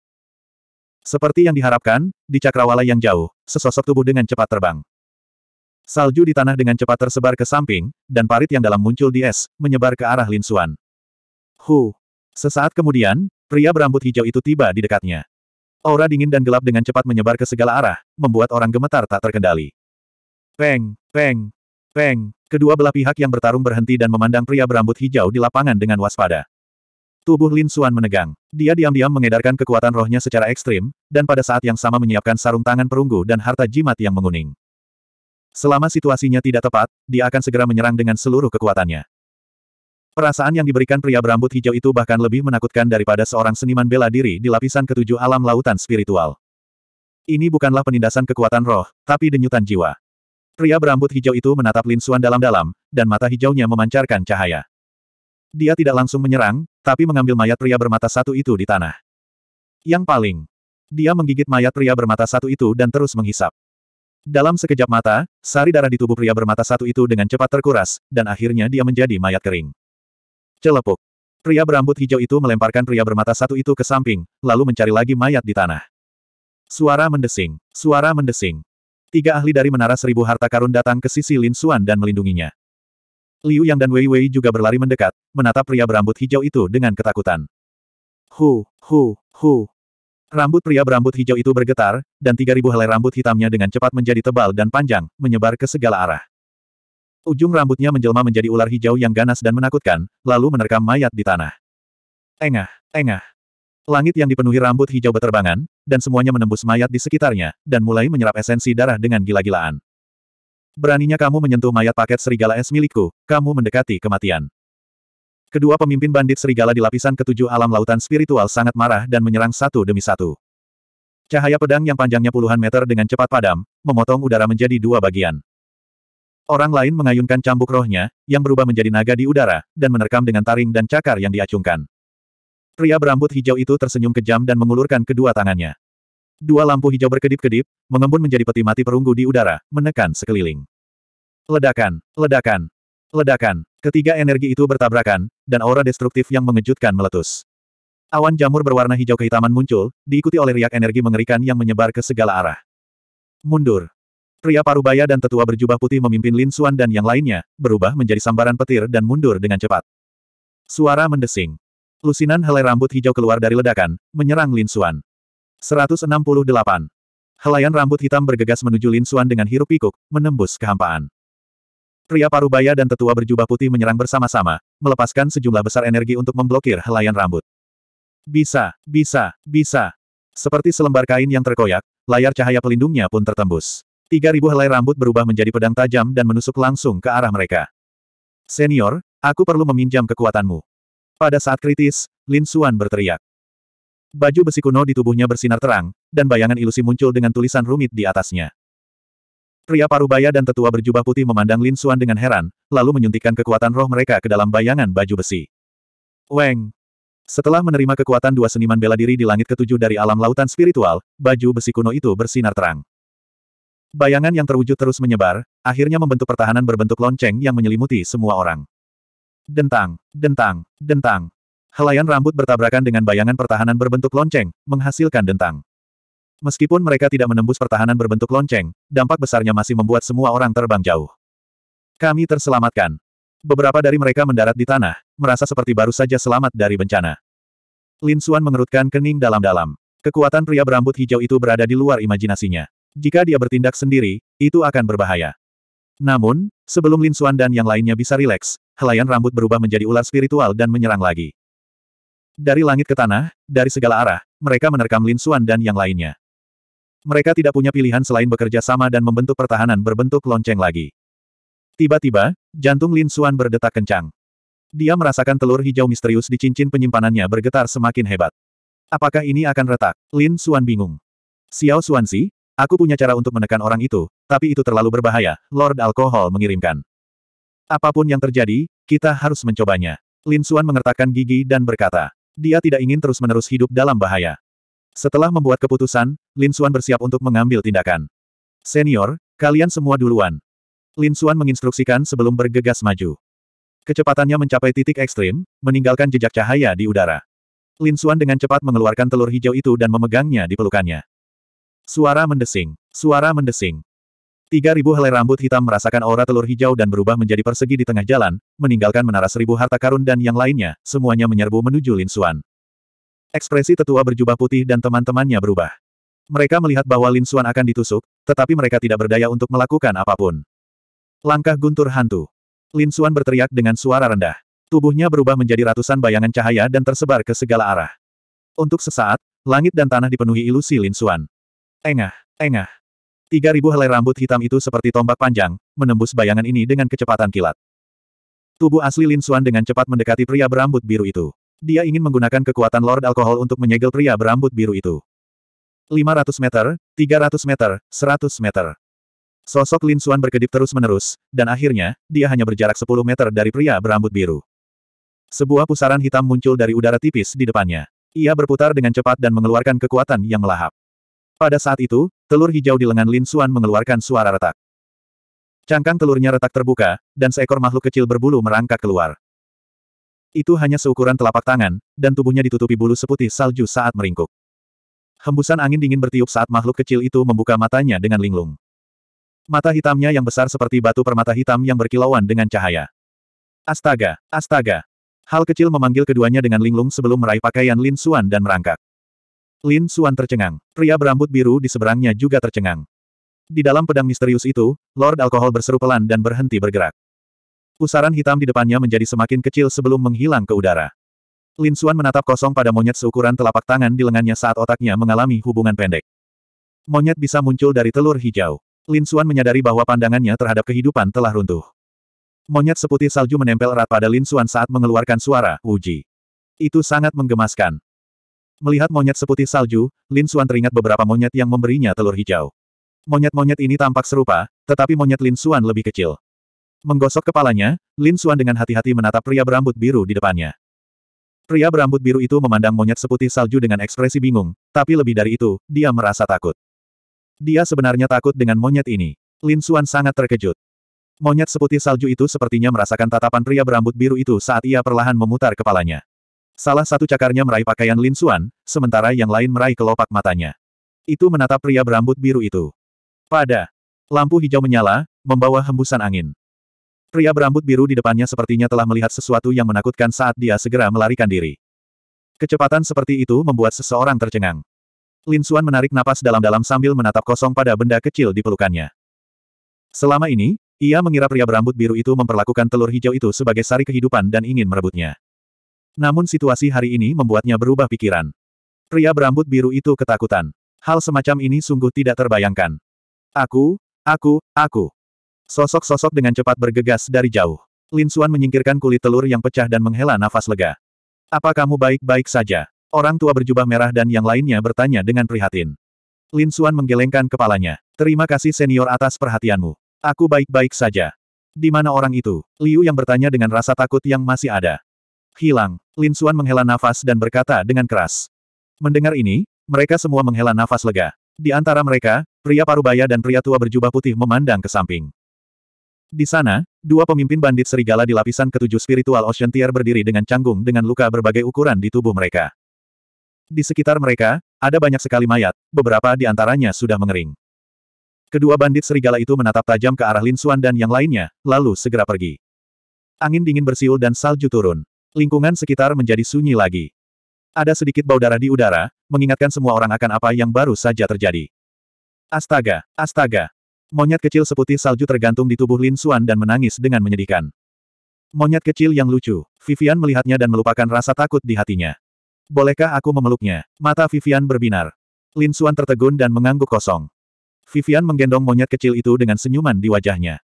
Seperti yang diharapkan, di cakrawala yang jauh, sesosok tubuh dengan cepat terbang. Salju di tanah dengan cepat tersebar ke samping, dan parit yang dalam muncul di es, menyebar ke arah Lin Xuan. Hu! Sesaat kemudian, pria berambut hijau itu tiba di dekatnya. Aura dingin dan gelap dengan cepat menyebar ke segala arah, membuat orang gemetar tak terkendali. Peng, peng, peng, kedua belah pihak yang bertarung berhenti dan memandang pria berambut hijau di lapangan dengan waspada. Tubuh Lin Suan menegang. Dia diam-diam mengedarkan kekuatan rohnya secara ekstrim, dan pada saat yang sama menyiapkan sarung tangan perunggu dan harta jimat yang menguning. Selama situasinya tidak tepat, dia akan segera menyerang dengan seluruh kekuatannya. Perasaan yang diberikan pria berambut hijau itu bahkan lebih menakutkan daripada seorang seniman bela diri di lapisan ketujuh alam lautan spiritual. Ini bukanlah penindasan kekuatan roh, tapi denyutan jiwa. Pria berambut hijau itu menatap Lin Suan dalam-dalam, dan mata hijaunya memancarkan cahaya. Dia tidak langsung menyerang, tapi mengambil mayat pria bermata satu itu di tanah. Yang paling, dia menggigit mayat pria bermata satu itu dan terus menghisap. Dalam sekejap mata, sari darah di tubuh pria bermata satu itu dengan cepat terkuras, dan akhirnya dia menjadi mayat kering. Celepuk. Pria berambut hijau itu melemparkan pria bermata satu itu ke samping, lalu mencari lagi mayat di tanah. Suara mendesing. Suara mendesing. Tiga ahli dari Menara Seribu Harta Karun datang ke sisi Lin Suan dan melindunginya. Liu Yang dan Wei Wei juga berlari mendekat, menatap pria berambut hijau itu dengan ketakutan. Hu, hu, hu. Rambut pria berambut hijau itu bergetar, dan tiga ribu helai rambut hitamnya dengan cepat menjadi tebal dan panjang, menyebar ke segala arah. Ujung rambutnya menjelma menjadi ular hijau yang ganas dan menakutkan, lalu menerkam mayat di tanah. Engah, engah. Langit yang dipenuhi rambut hijau beterbangan, dan semuanya menembus mayat di sekitarnya, dan mulai menyerap esensi darah dengan gila-gilaan. Beraninya kamu menyentuh mayat paket serigala es milikku, kamu mendekati kematian. Kedua pemimpin bandit serigala di lapisan ketujuh alam lautan spiritual sangat marah dan menyerang satu demi satu. Cahaya pedang yang panjangnya puluhan meter dengan cepat padam, memotong udara menjadi dua bagian. Orang lain mengayunkan cambuk rohnya, yang berubah menjadi naga di udara, dan menerkam dengan taring dan cakar yang diacungkan. Pria berambut hijau itu tersenyum kejam dan mengulurkan kedua tangannya. Dua lampu hijau berkedip-kedip, mengembun menjadi peti mati perunggu di udara, menekan sekeliling. Ledakan, ledakan, ledakan. Ketiga energi itu bertabrakan, dan aura destruktif yang mengejutkan meletus. Awan jamur berwarna hijau kehitaman muncul, diikuti oleh riak energi mengerikan yang menyebar ke segala arah. Mundur. Pria parubaya dan tetua berjubah putih memimpin Lin Suan dan yang lainnya, berubah menjadi sambaran petir dan mundur dengan cepat. Suara mendesing. Lusinan helai rambut hijau keluar dari ledakan, menyerang Lin Xuan. 168. Helaian rambut hitam bergegas menuju Lin Suan dengan hirup pikuk, menembus kehampaan. Pria parubaya dan tetua berjubah putih menyerang bersama-sama, melepaskan sejumlah besar energi untuk memblokir helayan rambut. Bisa, bisa, bisa. Seperti selembar kain yang terkoyak, layar cahaya pelindungnya pun tertembus. Tiga ribu helai rambut berubah menjadi pedang tajam dan menusuk langsung ke arah mereka. Senior, aku perlu meminjam kekuatanmu. Pada saat kritis, Lin Xuan berteriak. Baju besi kuno di tubuhnya bersinar terang, dan bayangan ilusi muncul dengan tulisan rumit di atasnya. Pria parubaya dan tetua berjubah putih memandang Lin Xuan dengan heran, lalu menyuntikkan kekuatan roh mereka ke dalam bayangan baju besi. Weng! Setelah menerima kekuatan dua seniman bela diri di langit ketujuh dari alam lautan spiritual, baju besi kuno itu bersinar terang. Bayangan yang terwujud terus menyebar, akhirnya membentuk pertahanan berbentuk lonceng yang menyelimuti semua orang. Dentang, dentang, dentang. Helaian rambut bertabrakan dengan bayangan pertahanan berbentuk lonceng, menghasilkan dentang. Meskipun mereka tidak menembus pertahanan berbentuk lonceng, dampak besarnya masih membuat semua orang terbang jauh. Kami terselamatkan. Beberapa dari mereka mendarat di tanah, merasa seperti baru saja selamat dari bencana. Lin Xuan mengerutkan kening dalam-dalam. Kekuatan pria berambut hijau itu berada di luar imajinasinya. Jika dia bertindak sendiri, itu akan berbahaya. Namun, sebelum Lin Xuan dan yang lainnya bisa rileks, helaian rambut berubah menjadi ular spiritual dan menyerang lagi. Dari langit ke tanah, dari segala arah, mereka menerkam Lin Xuan dan yang lainnya. Mereka tidak punya pilihan selain bekerja sama dan membentuk pertahanan berbentuk lonceng lagi. Tiba-tiba, jantung Lin Xuan berdetak kencang. Dia merasakan telur hijau misterius di cincin penyimpanannya bergetar semakin hebat. Apakah ini akan retak? Lin Xuan bingung. Xiao Xuanzi, Aku punya cara untuk menekan orang itu, tapi itu terlalu berbahaya, Lord Alkohol mengirimkan. Apapun yang terjadi, kita harus mencobanya. Lin Xuan mengertakkan gigi dan berkata, dia tidak ingin terus-menerus hidup dalam bahaya. Setelah membuat keputusan, Lin Xuan bersiap untuk mengambil tindakan. Senior, kalian semua duluan. Lin Xuan menginstruksikan sebelum bergegas maju. Kecepatannya mencapai titik ekstrim, meninggalkan jejak cahaya di udara. Lin Xuan dengan cepat mengeluarkan telur hijau itu dan memegangnya di pelukannya. Suara mendesing. Suara mendesing. Tiga ribu helai rambut hitam merasakan aura telur hijau dan berubah menjadi persegi di tengah jalan, meninggalkan menara seribu harta karun dan yang lainnya, semuanya menyerbu menuju Lin Xuan. Ekspresi tetua berjubah putih dan teman-temannya berubah. Mereka melihat bahwa Lin Xuan akan ditusuk, tetapi mereka tidak berdaya untuk melakukan apapun. Langkah guntur hantu. Lin Xuan berteriak dengan suara rendah. Tubuhnya berubah menjadi ratusan bayangan cahaya dan tersebar ke segala arah. Untuk sesaat, langit dan tanah dipenuhi ilusi Lin Xuan. Engah, engah. Tiga ribu helai rambut hitam itu seperti tombak panjang, menembus bayangan ini dengan kecepatan kilat. Tubuh asli Lin Suan dengan cepat mendekati pria berambut biru itu. Dia ingin menggunakan kekuatan Lord Alkohol untuk menyegel pria berambut biru itu. 500 meter, 300 meter, 100 meter. Sosok Lin Suan berkedip terus-menerus, dan akhirnya, dia hanya berjarak 10 meter dari pria berambut biru. Sebuah pusaran hitam muncul dari udara tipis di depannya. Ia berputar dengan cepat dan mengeluarkan kekuatan yang melahap. Pada saat itu, telur hijau di lengan Lin Xuan mengeluarkan suara retak. Cangkang telurnya retak terbuka, dan seekor makhluk kecil berbulu merangkak keluar. Itu hanya seukuran telapak tangan, dan tubuhnya ditutupi bulu seputih salju saat meringkuk. Hembusan angin dingin bertiup saat makhluk kecil itu membuka matanya dengan linglung. Mata hitamnya yang besar seperti batu permata hitam yang berkilauan dengan cahaya. Astaga, astaga. Hal kecil memanggil keduanya dengan linglung sebelum meraih pakaian Lin Xuan dan merangkak. Lin Suan tercengang. Pria berambut biru di seberangnya juga tercengang. Di dalam pedang misterius itu, Lord Alkohol berseru pelan dan berhenti bergerak. Pusaran hitam di depannya menjadi semakin kecil sebelum menghilang ke udara. Lin Suan menatap kosong pada monyet seukuran telapak tangan di lengannya saat otaknya mengalami hubungan pendek. Monyet bisa muncul dari telur hijau. Lin Suan menyadari bahwa pandangannya terhadap kehidupan telah runtuh. Monyet seputih salju menempel erat pada Lin Suan saat mengeluarkan suara, uji. Itu sangat menggemaskan. Melihat monyet seputih salju, Lin Xuan teringat beberapa monyet yang memberinya telur hijau. Monyet-monyet ini tampak serupa, tetapi monyet Lin Xuan lebih kecil. Menggosok kepalanya, Lin Xuan dengan hati-hati menatap pria berambut biru di depannya. Pria berambut biru itu memandang monyet seputih salju dengan ekspresi bingung, tapi lebih dari itu, dia merasa takut. Dia sebenarnya takut dengan monyet ini. Lin Xuan sangat terkejut. Monyet seputih salju itu sepertinya merasakan tatapan pria berambut biru itu saat ia perlahan memutar kepalanya. Salah satu cakarnya meraih pakaian Lin Xuan, sementara yang lain meraih kelopak matanya. Itu menatap pria berambut biru itu. Pada lampu hijau menyala, membawa hembusan angin. Pria berambut biru di depannya sepertinya telah melihat sesuatu yang menakutkan saat dia segera melarikan diri. Kecepatan seperti itu membuat seseorang tercengang. Lin Xuan menarik napas dalam-dalam sambil menatap kosong pada benda kecil di pelukannya. Selama ini, ia mengira pria berambut biru itu memperlakukan telur hijau itu sebagai sari kehidupan dan ingin merebutnya. Namun situasi hari ini membuatnya berubah pikiran. Pria berambut biru itu ketakutan. Hal semacam ini sungguh tidak terbayangkan. Aku, aku, aku. Sosok-sosok dengan cepat bergegas dari jauh. Lin Xuan menyingkirkan kulit telur yang pecah dan menghela nafas lega. Apa kamu baik-baik saja? Orang tua berjubah merah dan yang lainnya bertanya dengan prihatin. Lin Xuan menggelengkan kepalanya. Terima kasih senior atas perhatianmu. Aku baik-baik saja. Di mana orang itu? Liu yang bertanya dengan rasa takut yang masih ada. Hilang. Lin Xuan menghela nafas dan berkata dengan keras. Mendengar ini, mereka semua menghela nafas lega. Di antara mereka, pria parubaya dan pria tua berjubah putih memandang ke samping. Di sana, dua pemimpin bandit serigala di lapisan ketujuh spiritual Ocean Tier berdiri dengan canggung dengan luka berbagai ukuran di tubuh mereka. Di sekitar mereka, ada banyak sekali mayat, beberapa di antaranya sudah mengering. Kedua bandit serigala itu menatap tajam ke arah Lin Xuan dan yang lainnya, lalu segera pergi. Angin dingin bersiul dan salju turun. Lingkungan sekitar menjadi sunyi lagi. Ada sedikit bau darah di udara, mengingatkan semua orang akan apa yang baru saja terjadi. Astaga, astaga. Monyet kecil seputih salju tergantung di tubuh Lin Xuan dan menangis dengan menyedihkan. Monyet kecil yang lucu, Vivian melihatnya dan melupakan rasa takut di hatinya. Bolehkah aku memeluknya? Mata Vivian berbinar. Lin Xuan tertegun dan mengangguk kosong. Vivian menggendong monyet kecil itu dengan senyuman di wajahnya.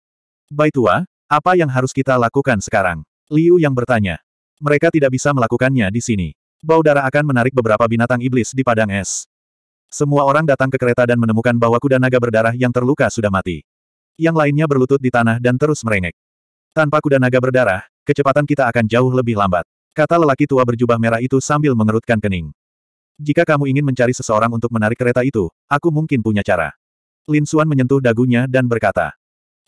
Bai tua, apa yang harus kita lakukan sekarang? Liu yang bertanya. Mereka tidak bisa melakukannya di sini. Bau darah akan menarik beberapa binatang iblis di padang es. Semua orang datang ke kereta dan menemukan bahwa kuda naga berdarah yang terluka sudah mati. Yang lainnya berlutut di tanah dan terus merengek. Tanpa kuda naga berdarah, kecepatan kita akan jauh lebih lambat. Kata lelaki tua berjubah merah itu sambil mengerutkan kening. Jika kamu ingin mencari seseorang untuk menarik kereta itu, aku mungkin punya cara. Lin Xuan menyentuh dagunya dan berkata.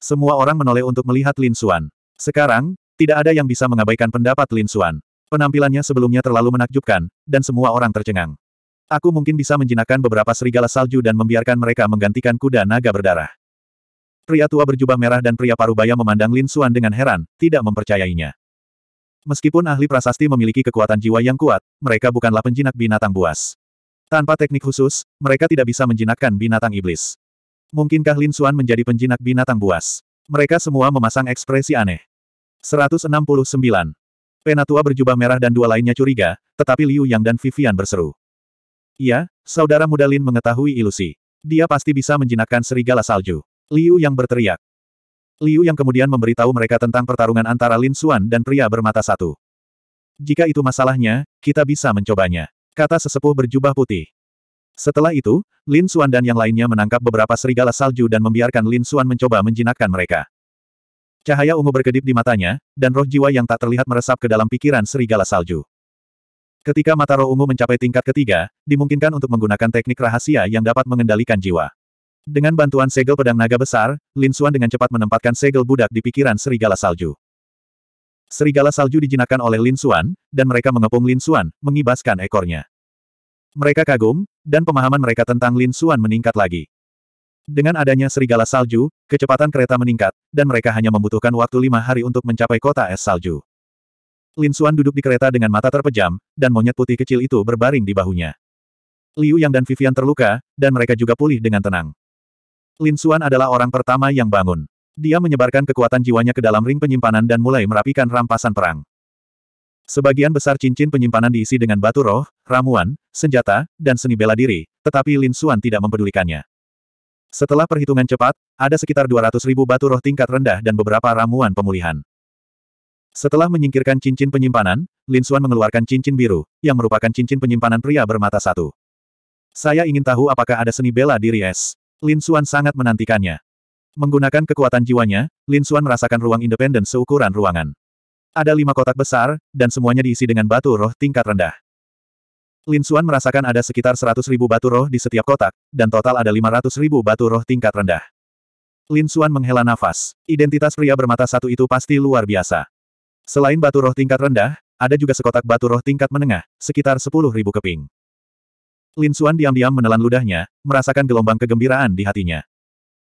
Semua orang menoleh untuk melihat Lin Xuan. Sekarang, tidak ada yang bisa mengabaikan pendapat Lin Xuan. Penampilannya sebelumnya terlalu menakjubkan, dan semua orang tercengang. Aku mungkin bisa menjinakkan beberapa serigala salju dan membiarkan mereka menggantikan kuda naga berdarah. Pria tua berjubah merah dan pria parubaya memandang Lin Xuan dengan heran, tidak mempercayainya. Meskipun ahli prasasti memiliki kekuatan jiwa yang kuat, mereka bukanlah penjinak binatang buas. Tanpa teknik khusus, mereka tidak bisa menjinakkan binatang iblis. Mungkinkah Lin Xuan menjadi penjinak binatang buas? Mereka semua memasang ekspresi aneh. 169. Penatua berjubah merah dan dua lainnya curiga, tetapi Liu Yang dan Vivian berseru. Iya, saudara muda Lin mengetahui ilusi. Dia pasti bisa menjinakkan serigala salju. Liu Yang berteriak. Liu Yang kemudian memberitahu mereka tentang pertarungan antara Lin Xuan dan pria bermata satu. Jika itu masalahnya, kita bisa mencobanya. Kata sesepuh berjubah putih. Setelah itu, Lin Xuan dan yang lainnya menangkap beberapa serigala salju dan membiarkan Lin Xuan mencoba menjinakkan mereka. Cahaya ungu berkedip di matanya, dan roh jiwa yang tak terlihat meresap ke dalam pikiran serigala salju. Ketika mata roh ungu mencapai tingkat ketiga, dimungkinkan untuk menggunakan teknik rahasia yang dapat mengendalikan jiwa. Dengan bantuan segel pedang naga besar, Lin Suan dengan cepat menempatkan segel budak di pikiran serigala salju. Serigala salju dijinakkan oleh Lin Suan, dan mereka mengepung Lin Suan, mengibaskan ekornya. Mereka kagum, dan pemahaman mereka tentang Lin Suan meningkat lagi. Dengan adanya serigala salju, kecepatan kereta meningkat, dan mereka hanya membutuhkan waktu lima hari untuk mencapai kota es salju. Lin Suan duduk di kereta dengan mata terpejam, dan monyet putih kecil itu berbaring di bahunya. Liu Yang dan Vivian terluka, dan mereka juga pulih dengan tenang. Lin Suan adalah orang pertama yang bangun. Dia menyebarkan kekuatan jiwanya ke dalam ring penyimpanan dan mulai merapikan rampasan perang. Sebagian besar cincin penyimpanan diisi dengan batu roh, ramuan, senjata, dan seni bela diri, tetapi Lin Suan tidak mempedulikannya. Setelah perhitungan cepat, ada sekitar 200 ribu batu roh tingkat rendah dan beberapa ramuan pemulihan. Setelah menyingkirkan cincin penyimpanan, Lin Xuan mengeluarkan cincin biru, yang merupakan cincin penyimpanan pria bermata satu. Saya ingin tahu apakah ada seni bela diri es. Lin Xuan sangat menantikannya. Menggunakan kekuatan jiwanya, Lin Xuan merasakan ruang independen seukuran ruangan. Ada lima kotak besar, dan semuanya diisi dengan batu roh tingkat rendah. Lin Suan merasakan ada sekitar 100 ribu batu roh di setiap kotak, dan total ada 500 ribu batu roh tingkat rendah. Lin Suan menghela nafas. Identitas pria bermata satu itu pasti luar biasa. Selain batu roh tingkat rendah, ada juga sekotak batu roh tingkat menengah, sekitar 10 ribu keping. Lin Suan diam-diam menelan ludahnya, merasakan gelombang kegembiraan di hatinya.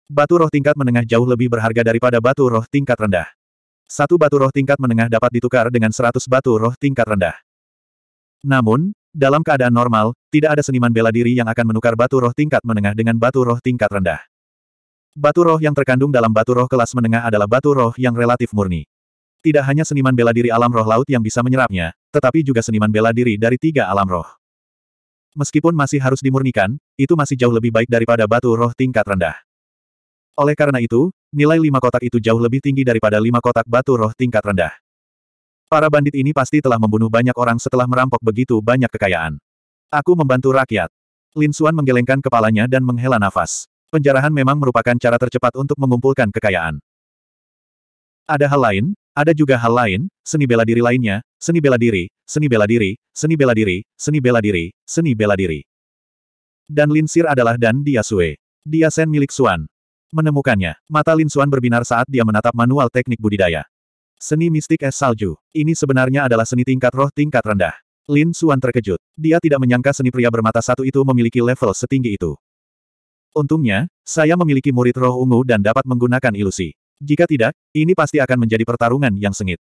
Batu roh tingkat menengah jauh lebih berharga daripada batu roh tingkat rendah. Satu batu roh tingkat menengah dapat ditukar dengan 100 batu roh tingkat rendah. Namun, dalam keadaan normal, tidak ada seniman bela diri yang akan menukar batu roh tingkat menengah dengan batu roh tingkat rendah. Batu roh yang terkandung dalam batu roh kelas menengah adalah batu roh yang relatif murni. Tidak hanya seniman bela diri alam roh laut yang bisa menyerapnya, tetapi juga seniman bela diri dari tiga alam roh. Meskipun masih harus dimurnikan, itu masih jauh lebih baik daripada batu roh tingkat rendah. Oleh karena itu, nilai lima kotak itu jauh lebih tinggi daripada lima kotak batu roh tingkat rendah. Para bandit ini pasti telah membunuh banyak orang setelah merampok begitu banyak kekayaan. Aku membantu rakyat. Lin Xuan menggelengkan kepalanya dan menghela nafas. Penjarahan memang merupakan cara tercepat untuk mengumpulkan kekayaan. Ada hal lain, ada juga hal lain, seni bela diri lainnya, seni bela diri, seni bela diri, seni bela diri, seni bela diri, seni bela diri. Dan Lin Linsir adalah dan dia Sue. Dia Sen milik Suan. Menemukannya, mata Lin Xuan berbinar saat dia menatap manual teknik budidaya. Seni mistik es salju. Ini sebenarnya adalah seni tingkat roh tingkat rendah. Lin Suan terkejut. Dia tidak menyangka seni pria bermata satu itu memiliki level setinggi itu. Untungnya, saya memiliki murid roh ungu dan dapat menggunakan ilusi. Jika tidak, ini pasti akan menjadi pertarungan yang sengit.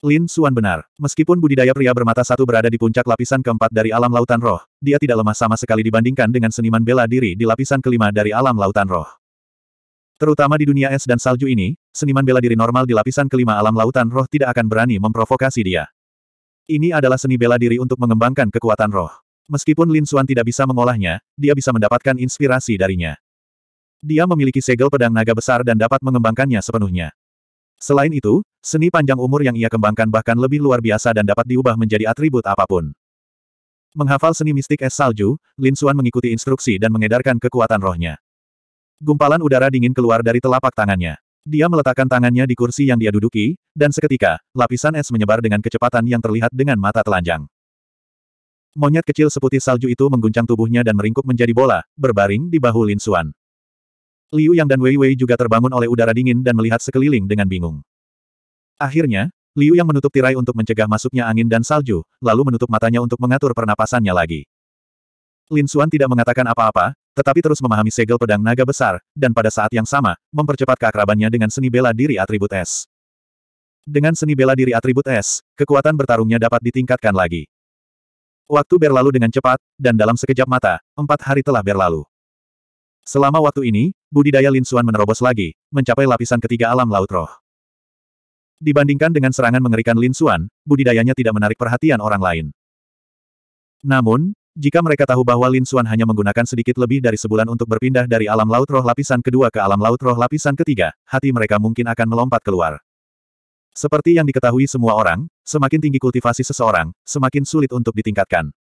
Lin Suan benar. Meskipun budidaya pria bermata satu berada di puncak lapisan keempat dari alam lautan roh, dia tidak lemah sama sekali dibandingkan dengan seniman bela diri di lapisan kelima dari alam lautan roh. Terutama di dunia es dan salju ini, seniman bela diri normal di lapisan kelima alam lautan roh tidak akan berani memprovokasi dia. Ini adalah seni bela diri untuk mengembangkan kekuatan roh. Meskipun Lin Suan tidak bisa mengolahnya, dia bisa mendapatkan inspirasi darinya. Dia memiliki segel pedang naga besar dan dapat mengembangkannya sepenuhnya. Selain itu, seni panjang umur yang ia kembangkan bahkan lebih luar biasa dan dapat diubah menjadi atribut apapun. Menghafal seni mistik es salju, Lin Suan mengikuti instruksi dan mengedarkan kekuatan rohnya. Gumpalan udara dingin keluar dari telapak tangannya. Dia meletakkan tangannya di kursi yang dia duduki, dan seketika, lapisan es menyebar dengan kecepatan yang terlihat dengan mata telanjang. Monyet kecil seputih salju itu mengguncang tubuhnya dan meringkuk menjadi bola, berbaring di bahu Lin Xuan. Liu Yang dan Wei Wei juga terbangun oleh udara dingin dan melihat sekeliling dengan bingung. Akhirnya, Liu Yang menutup tirai untuk mencegah masuknya angin dan salju, lalu menutup matanya untuk mengatur pernapasannya lagi. Lin Xuan tidak mengatakan apa-apa, tetapi terus memahami segel pedang naga besar, dan pada saat yang sama, mempercepat keakrabannya dengan seni bela diri atribut es. Dengan seni bela diri atribut es, kekuatan bertarungnya dapat ditingkatkan lagi. Waktu berlalu dengan cepat, dan dalam sekejap mata, empat hari telah berlalu. Selama waktu ini, budidaya Lin Xuan menerobos lagi, mencapai lapisan ketiga alam laut roh. Dibandingkan dengan serangan mengerikan Lin Xuan, budidayanya tidak menarik perhatian orang lain. Namun, jika mereka tahu bahwa Lin Xuan hanya menggunakan sedikit lebih dari sebulan untuk berpindah dari alam laut roh lapisan kedua ke alam laut roh lapisan ketiga, hati mereka mungkin akan melompat keluar. Seperti yang diketahui semua orang, semakin tinggi kultivasi seseorang, semakin sulit untuk ditingkatkan.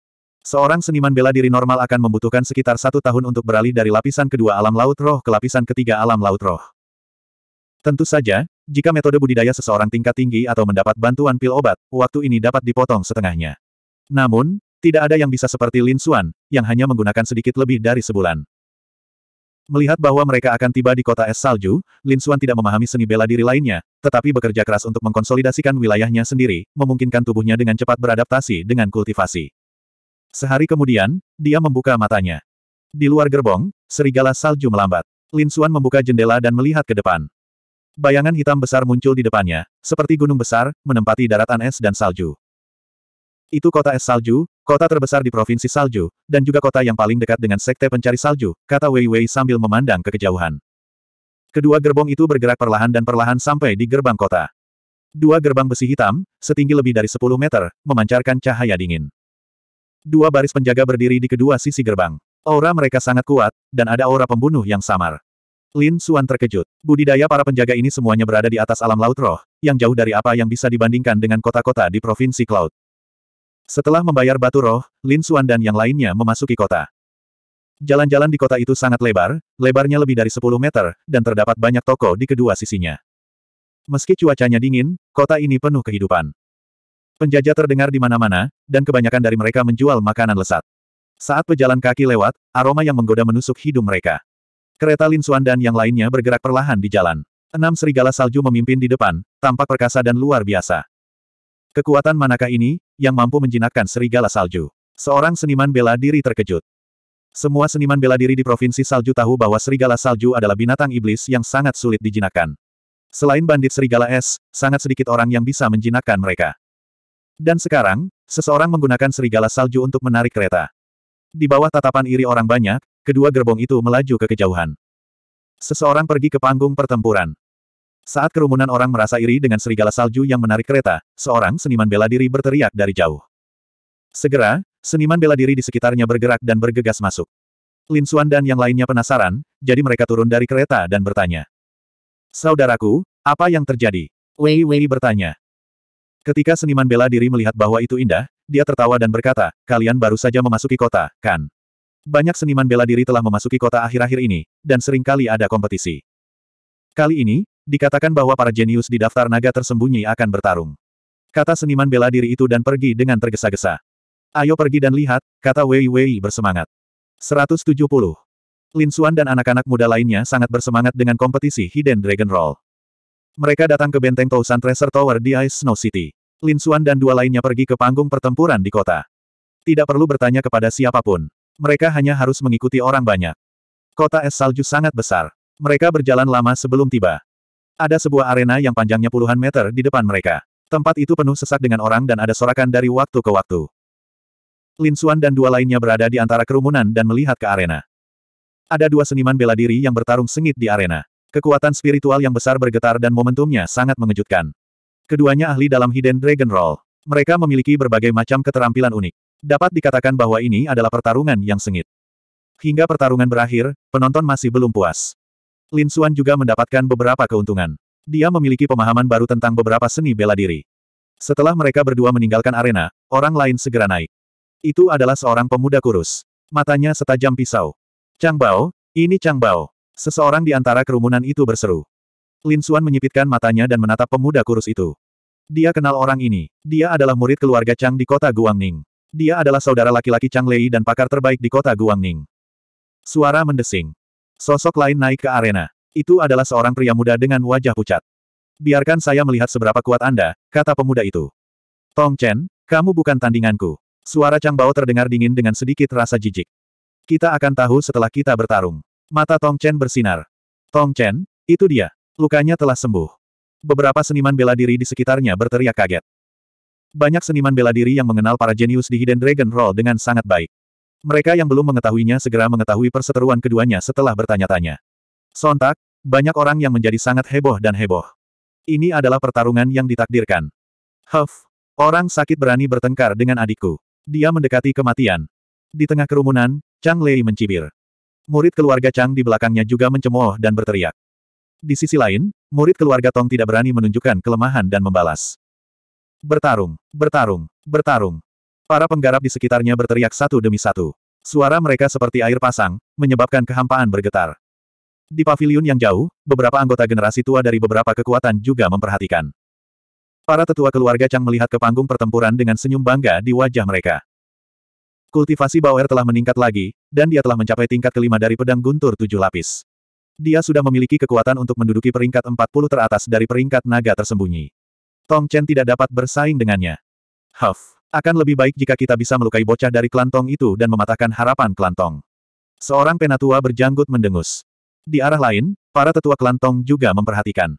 Seorang seniman bela diri normal akan membutuhkan sekitar satu tahun untuk beralih dari lapisan kedua alam laut roh ke lapisan ketiga alam laut roh. Tentu saja, jika metode budidaya seseorang tingkat tinggi atau mendapat bantuan pil obat, waktu ini dapat dipotong setengahnya. Namun, tidak ada yang bisa seperti Lin Xuan, yang hanya menggunakan sedikit lebih dari sebulan. Melihat bahwa mereka akan tiba di kota es salju, Lin Xuan tidak memahami seni bela diri lainnya, tetapi bekerja keras untuk mengkonsolidasikan wilayahnya sendiri, memungkinkan tubuhnya dengan cepat beradaptasi dengan kultivasi. Sehari kemudian, dia membuka matanya. Di luar gerbong, serigala salju melambat. Lin Xuan membuka jendela dan melihat ke depan. Bayangan hitam besar muncul di depannya, seperti gunung besar, menempati daratan es dan salju. Itu kota es salju, Kota terbesar di Provinsi Salju, dan juga kota yang paling dekat dengan Sekte Pencari Salju, kata Wei Wei sambil memandang ke kejauhan. Kedua gerbong itu bergerak perlahan dan perlahan sampai di gerbang kota. Dua gerbang besi hitam, setinggi lebih dari 10 meter, memancarkan cahaya dingin. Dua baris penjaga berdiri di kedua sisi gerbang. Aura mereka sangat kuat, dan ada aura pembunuh yang samar. Lin Suan terkejut. Budidaya para penjaga ini semuanya berada di atas alam laut roh, yang jauh dari apa yang bisa dibandingkan dengan kota-kota di Provinsi Cloud. Setelah membayar batu roh, Lin Xuan dan yang lainnya memasuki kota. Jalan-jalan di kota itu sangat lebar, lebarnya lebih dari 10 meter, dan terdapat banyak toko di kedua sisinya. Meski cuacanya dingin, kota ini penuh kehidupan. Penjajah terdengar di mana-mana, dan kebanyakan dari mereka menjual makanan lesat. Saat pejalan kaki lewat, aroma yang menggoda menusuk hidung mereka. Kereta Lin Xuan dan yang lainnya bergerak perlahan di jalan. Enam serigala salju memimpin di depan, tampak perkasa dan luar biasa. Kekuatan manakah ini, yang mampu menjinakkan serigala salju? Seorang seniman bela diri terkejut. Semua seniman bela diri di Provinsi Salju tahu bahwa serigala salju adalah binatang iblis yang sangat sulit dijinakkan. Selain bandit serigala es, sangat sedikit orang yang bisa menjinakkan mereka. Dan sekarang, seseorang menggunakan serigala salju untuk menarik kereta. Di bawah tatapan iri orang banyak, kedua gerbong itu melaju ke kejauhan. Seseorang pergi ke panggung pertempuran. Saat kerumunan orang merasa iri dengan serigala salju yang menarik kereta, seorang seniman bela diri berteriak dari jauh. Segera, seniman bela diri di sekitarnya bergerak dan bergegas masuk. Lin Xuan dan yang lainnya penasaran, jadi mereka turun dari kereta dan bertanya. Saudaraku, apa yang terjadi? Wei Wei bertanya. Ketika seniman bela diri melihat bahwa itu indah, dia tertawa dan berkata, kalian baru saja memasuki kota, kan? Banyak seniman bela diri telah memasuki kota akhir-akhir ini, dan seringkali ada kompetisi. Kali ini, dikatakan bahwa para jenius di daftar naga tersembunyi akan bertarung. Kata seniman bela diri itu dan pergi dengan tergesa-gesa. Ayo pergi dan lihat, kata Wei Wei bersemangat. 170. Lin Xuan dan anak-anak muda lainnya sangat bersemangat dengan kompetisi Hidden Dragon Roll. Mereka datang ke benteng Tousan Treasure Tower di Ice Snow City. Lin Xuan dan dua lainnya pergi ke panggung pertempuran di kota. Tidak perlu bertanya kepada siapapun. Mereka hanya harus mengikuti orang banyak. Kota es salju sangat besar. Mereka berjalan lama sebelum tiba. Ada sebuah arena yang panjangnya puluhan meter di depan mereka. Tempat itu penuh sesak dengan orang dan ada sorakan dari waktu ke waktu. Lin Xuan dan dua lainnya berada di antara kerumunan dan melihat ke arena. Ada dua seniman bela diri yang bertarung sengit di arena. Kekuatan spiritual yang besar bergetar dan momentumnya sangat mengejutkan. Keduanya ahli dalam Hidden Dragon Roll. Mereka memiliki berbagai macam keterampilan unik. Dapat dikatakan bahwa ini adalah pertarungan yang sengit. Hingga pertarungan berakhir, penonton masih belum puas. Lin Xuan juga mendapatkan beberapa keuntungan. Dia memiliki pemahaman baru tentang beberapa seni bela diri. Setelah mereka berdua meninggalkan arena, orang lain segera naik. Itu adalah seorang pemuda kurus. Matanya setajam pisau. Chang Bao, ini Chang Bao. Seseorang di antara kerumunan itu berseru. Lin Xuan menyipitkan matanya dan menatap pemuda kurus itu. Dia kenal orang ini. Dia adalah murid keluarga Chang di kota Guangning. Dia adalah saudara laki-laki Chang Lei dan pakar terbaik di kota Guangning. Suara mendesing. Sosok lain naik ke arena. Itu adalah seorang pria muda dengan wajah pucat. Biarkan saya melihat seberapa kuat Anda, kata pemuda itu. Tong Chen, kamu bukan tandinganku. Suara Chang Bao terdengar dingin dengan sedikit rasa jijik. Kita akan tahu setelah kita bertarung. Mata Tong Chen bersinar. Tong Chen, itu dia. Lukanya telah sembuh. Beberapa seniman bela diri di sekitarnya berteriak kaget. Banyak seniman bela diri yang mengenal para jenius di Hidden Dragon Roll dengan sangat baik. Mereka yang belum mengetahuinya segera mengetahui perseteruan keduanya setelah bertanya-tanya. Sontak, banyak orang yang menjadi sangat heboh dan heboh. Ini adalah pertarungan yang ditakdirkan. Huff, orang sakit berani bertengkar dengan adikku. Dia mendekati kematian. Di tengah kerumunan, Chang Lei mencibir. Murid keluarga Chang di belakangnya juga mencemooh dan berteriak. Di sisi lain, murid keluarga Tong tidak berani menunjukkan kelemahan dan membalas. Bertarung, bertarung, bertarung. Para penggarap di sekitarnya berteriak satu demi satu. Suara mereka seperti air pasang, menyebabkan kehampaan bergetar. Di pavilion yang jauh, beberapa anggota generasi tua dari beberapa kekuatan juga memperhatikan. Para tetua keluarga Chang melihat ke panggung pertempuran dengan senyum bangga di wajah mereka. Kultivasi Bauer telah meningkat lagi, dan dia telah mencapai tingkat kelima dari pedang guntur tujuh lapis. Dia sudah memiliki kekuatan untuk menduduki peringkat 40 teratas dari peringkat naga tersembunyi. Tong Chen tidak dapat bersaing dengannya. Huff. Akan lebih baik jika kita bisa melukai bocah dari kelantong itu dan mematahkan harapan kelantong. Seorang penatua berjanggut mendengus. Di arah lain, para tetua kelantong juga memperhatikan.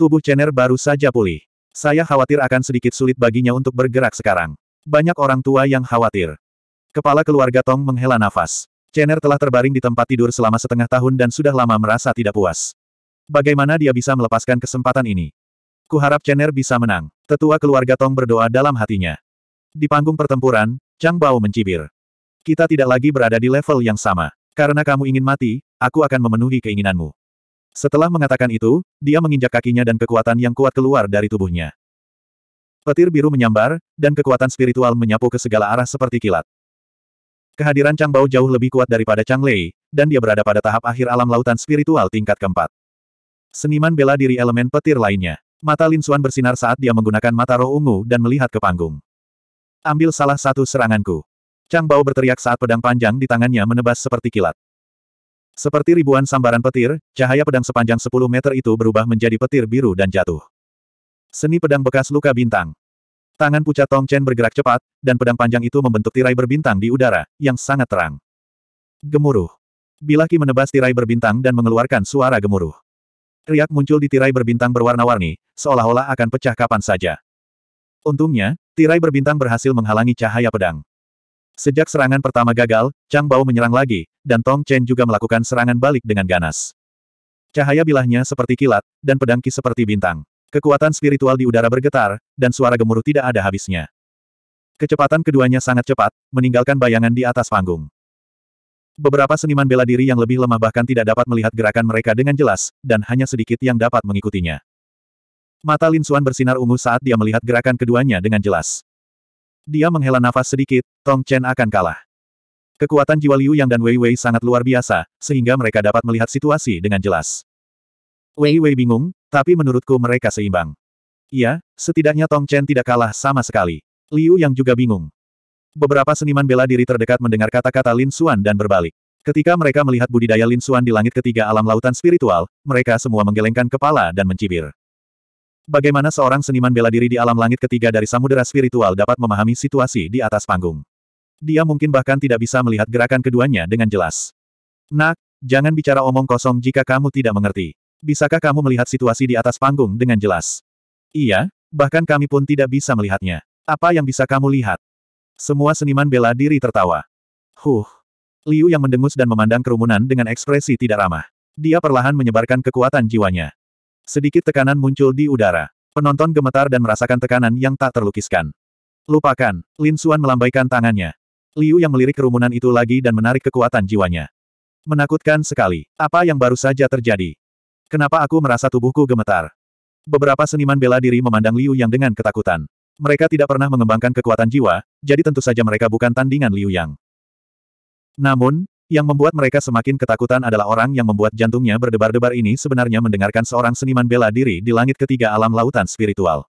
Tubuh Chen'er baru saja pulih. Saya khawatir akan sedikit sulit baginya untuk bergerak sekarang. Banyak orang tua yang khawatir. Kepala keluarga Tong menghela nafas. Chen'er telah terbaring di tempat tidur selama setengah tahun dan sudah lama merasa tidak puas. Bagaimana dia bisa melepaskan kesempatan ini? Kuharap Chen'er bisa menang. Tetua keluarga Tong berdoa dalam hatinya. Di panggung pertempuran, Chang Bao mencibir. Kita tidak lagi berada di level yang sama. Karena kamu ingin mati, aku akan memenuhi keinginanmu. Setelah mengatakan itu, dia menginjak kakinya dan kekuatan yang kuat keluar dari tubuhnya. Petir biru menyambar, dan kekuatan spiritual menyapu ke segala arah seperti kilat. Kehadiran Chang Bao jauh lebih kuat daripada Chang Lei, dan dia berada pada tahap akhir alam lautan spiritual tingkat keempat. Seniman bela diri elemen petir lainnya. Mata Lin Xuan bersinar saat dia menggunakan mata roh ungu dan melihat ke panggung. Ambil salah satu seranganku. Chang Bao berteriak saat pedang panjang di tangannya menebas seperti kilat. Seperti ribuan sambaran petir, cahaya pedang sepanjang 10 meter itu berubah menjadi petir biru dan jatuh. Seni pedang bekas luka bintang. Tangan pucat Tong Chen bergerak cepat, dan pedang panjang itu membentuk tirai berbintang di udara, yang sangat terang. Gemuruh. Bilaki menebas tirai berbintang dan mengeluarkan suara gemuruh. Riak muncul di tirai berbintang berwarna-warni, seolah-olah akan pecah kapan saja. Untungnya, Tirai berbintang berhasil menghalangi cahaya pedang. Sejak serangan pertama gagal, Chang Bao menyerang lagi, dan Tong Chen juga melakukan serangan balik dengan ganas. Cahaya bilahnya seperti kilat, dan pedang ki seperti bintang. Kekuatan spiritual di udara bergetar, dan suara gemuruh tidak ada habisnya. Kecepatan keduanya sangat cepat, meninggalkan bayangan di atas panggung. Beberapa seniman bela diri yang lebih lemah bahkan tidak dapat melihat gerakan mereka dengan jelas, dan hanya sedikit yang dapat mengikutinya. Mata Lin Xuan bersinar ungu saat dia melihat gerakan keduanya dengan jelas. Dia menghela nafas sedikit, Tong Chen akan kalah. Kekuatan jiwa Liu Yang dan Wei Wei sangat luar biasa, sehingga mereka dapat melihat situasi dengan jelas. Wei Wei bingung, tapi menurutku mereka seimbang. Iya, setidaknya Tong Chen tidak kalah sama sekali. Liu Yang juga bingung. Beberapa seniman bela diri terdekat mendengar kata-kata Lin Xuan dan berbalik. Ketika mereka melihat budidaya Lin Xuan di langit ketiga alam lautan spiritual, mereka semua menggelengkan kepala dan mencibir. Bagaimana seorang seniman bela diri di alam langit ketiga dari samudera spiritual dapat memahami situasi di atas panggung? Dia mungkin bahkan tidak bisa melihat gerakan keduanya dengan jelas. Nak, jangan bicara omong kosong jika kamu tidak mengerti. Bisakah kamu melihat situasi di atas panggung dengan jelas? Iya, bahkan kami pun tidak bisa melihatnya. Apa yang bisa kamu lihat? Semua seniman bela diri tertawa. Huh. Liu yang mendengus dan memandang kerumunan dengan ekspresi tidak ramah. Dia perlahan menyebarkan kekuatan jiwanya. Sedikit tekanan muncul di udara. Penonton gemetar dan merasakan tekanan yang tak terlukiskan. Lupakan, Lin Suan melambaikan tangannya. Liu yang melirik kerumunan itu lagi dan menarik kekuatan jiwanya. Menakutkan sekali. Apa yang baru saja terjadi? Kenapa aku merasa tubuhku gemetar? Beberapa seniman bela diri memandang Liu yang dengan ketakutan. Mereka tidak pernah mengembangkan kekuatan jiwa, jadi tentu saja mereka bukan tandingan Liu Yang. Namun, yang membuat mereka semakin ketakutan adalah orang yang membuat jantungnya berdebar-debar ini sebenarnya mendengarkan seorang seniman bela diri di langit ketiga alam lautan spiritual.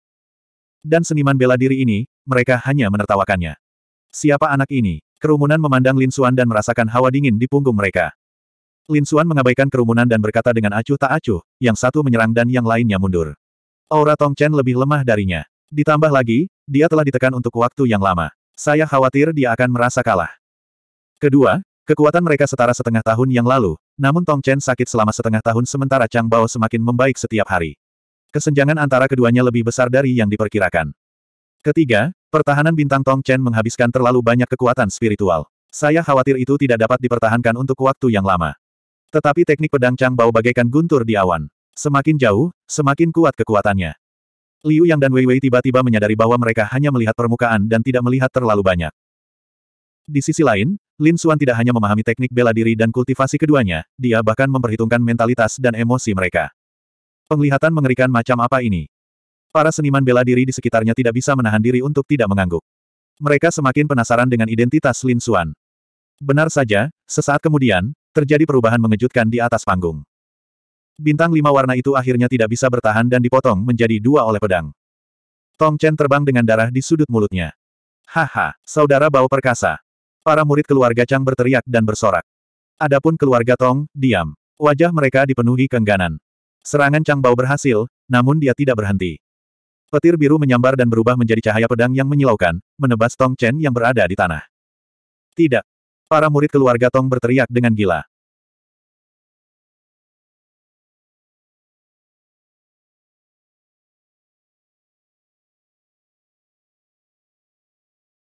Dan seniman bela diri ini, mereka hanya menertawakannya. Siapa anak ini? Kerumunan memandang Lin Xuan dan merasakan hawa dingin di punggung mereka. Lin Xuan mengabaikan kerumunan dan berkata dengan acuh tak acuh, yang satu menyerang dan yang lainnya mundur. Aura Tong Chen lebih lemah darinya. Ditambah lagi, dia telah ditekan untuk waktu yang lama. Saya khawatir dia akan merasa kalah. Kedua, Kekuatan mereka setara setengah tahun yang lalu, namun Tong Chen sakit selama setengah tahun sementara Chang Bao semakin membaik setiap hari. Kesenjangan antara keduanya lebih besar dari yang diperkirakan. Ketiga, pertahanan bintang Tong Chen menghabiskan terlalu banyak kekuatan spiritual. Saya khawatir itu tidak dapat dipertahankan untuk waktu yang lama. Tetapi teknik pedang Chang Bao bagaikan guntur di awan. Semakin jauh, semakin kuat kekuatannya. Liu Yang dan Wei Wei tiba-tiba menyadari bahwa mereka hanya melihat permukaan dan tidak melihat terlalu banyak. Di sisi lain, Lin Xuan tidak hanya memahami teknik bela diri dan kultivasi keduanya, dia bahkan memperhitungkan mentalitas dan emosi mereka. Penglihatan mengerikan macam apa ini? Para seniman bela diri di sekitarnya tidak bisa menahan diri untuk tidak mengangguk. Mereka semakin penasaran dengan identitas Lin Xuan. Benar saja, sesaat kemudian, terjadi perubahan mengejutkan di atas panggung. Bintang lima warna itu akhirnya tidak bisa bertahan dan dipotong menjadi dua oleh pedang. Tong Chen terbang dengan darah di sudut mulutnya. Haha, saudara bau perkasa. Para murid keluarga Chang berteriak dan bersorak. Adapun keluarga Tong, diam. Wajah mereka dipenuhi kengganan. Serangan Chang Bao berhasil, namun dia tidak berhenti. Petir biru menyambar dan berubah menjadi cahaya pedang yang menyilaukan, menebas Tong Chen yang berada di tanah. Tidak. Para murid keluarga Tong berteriak dengan gila.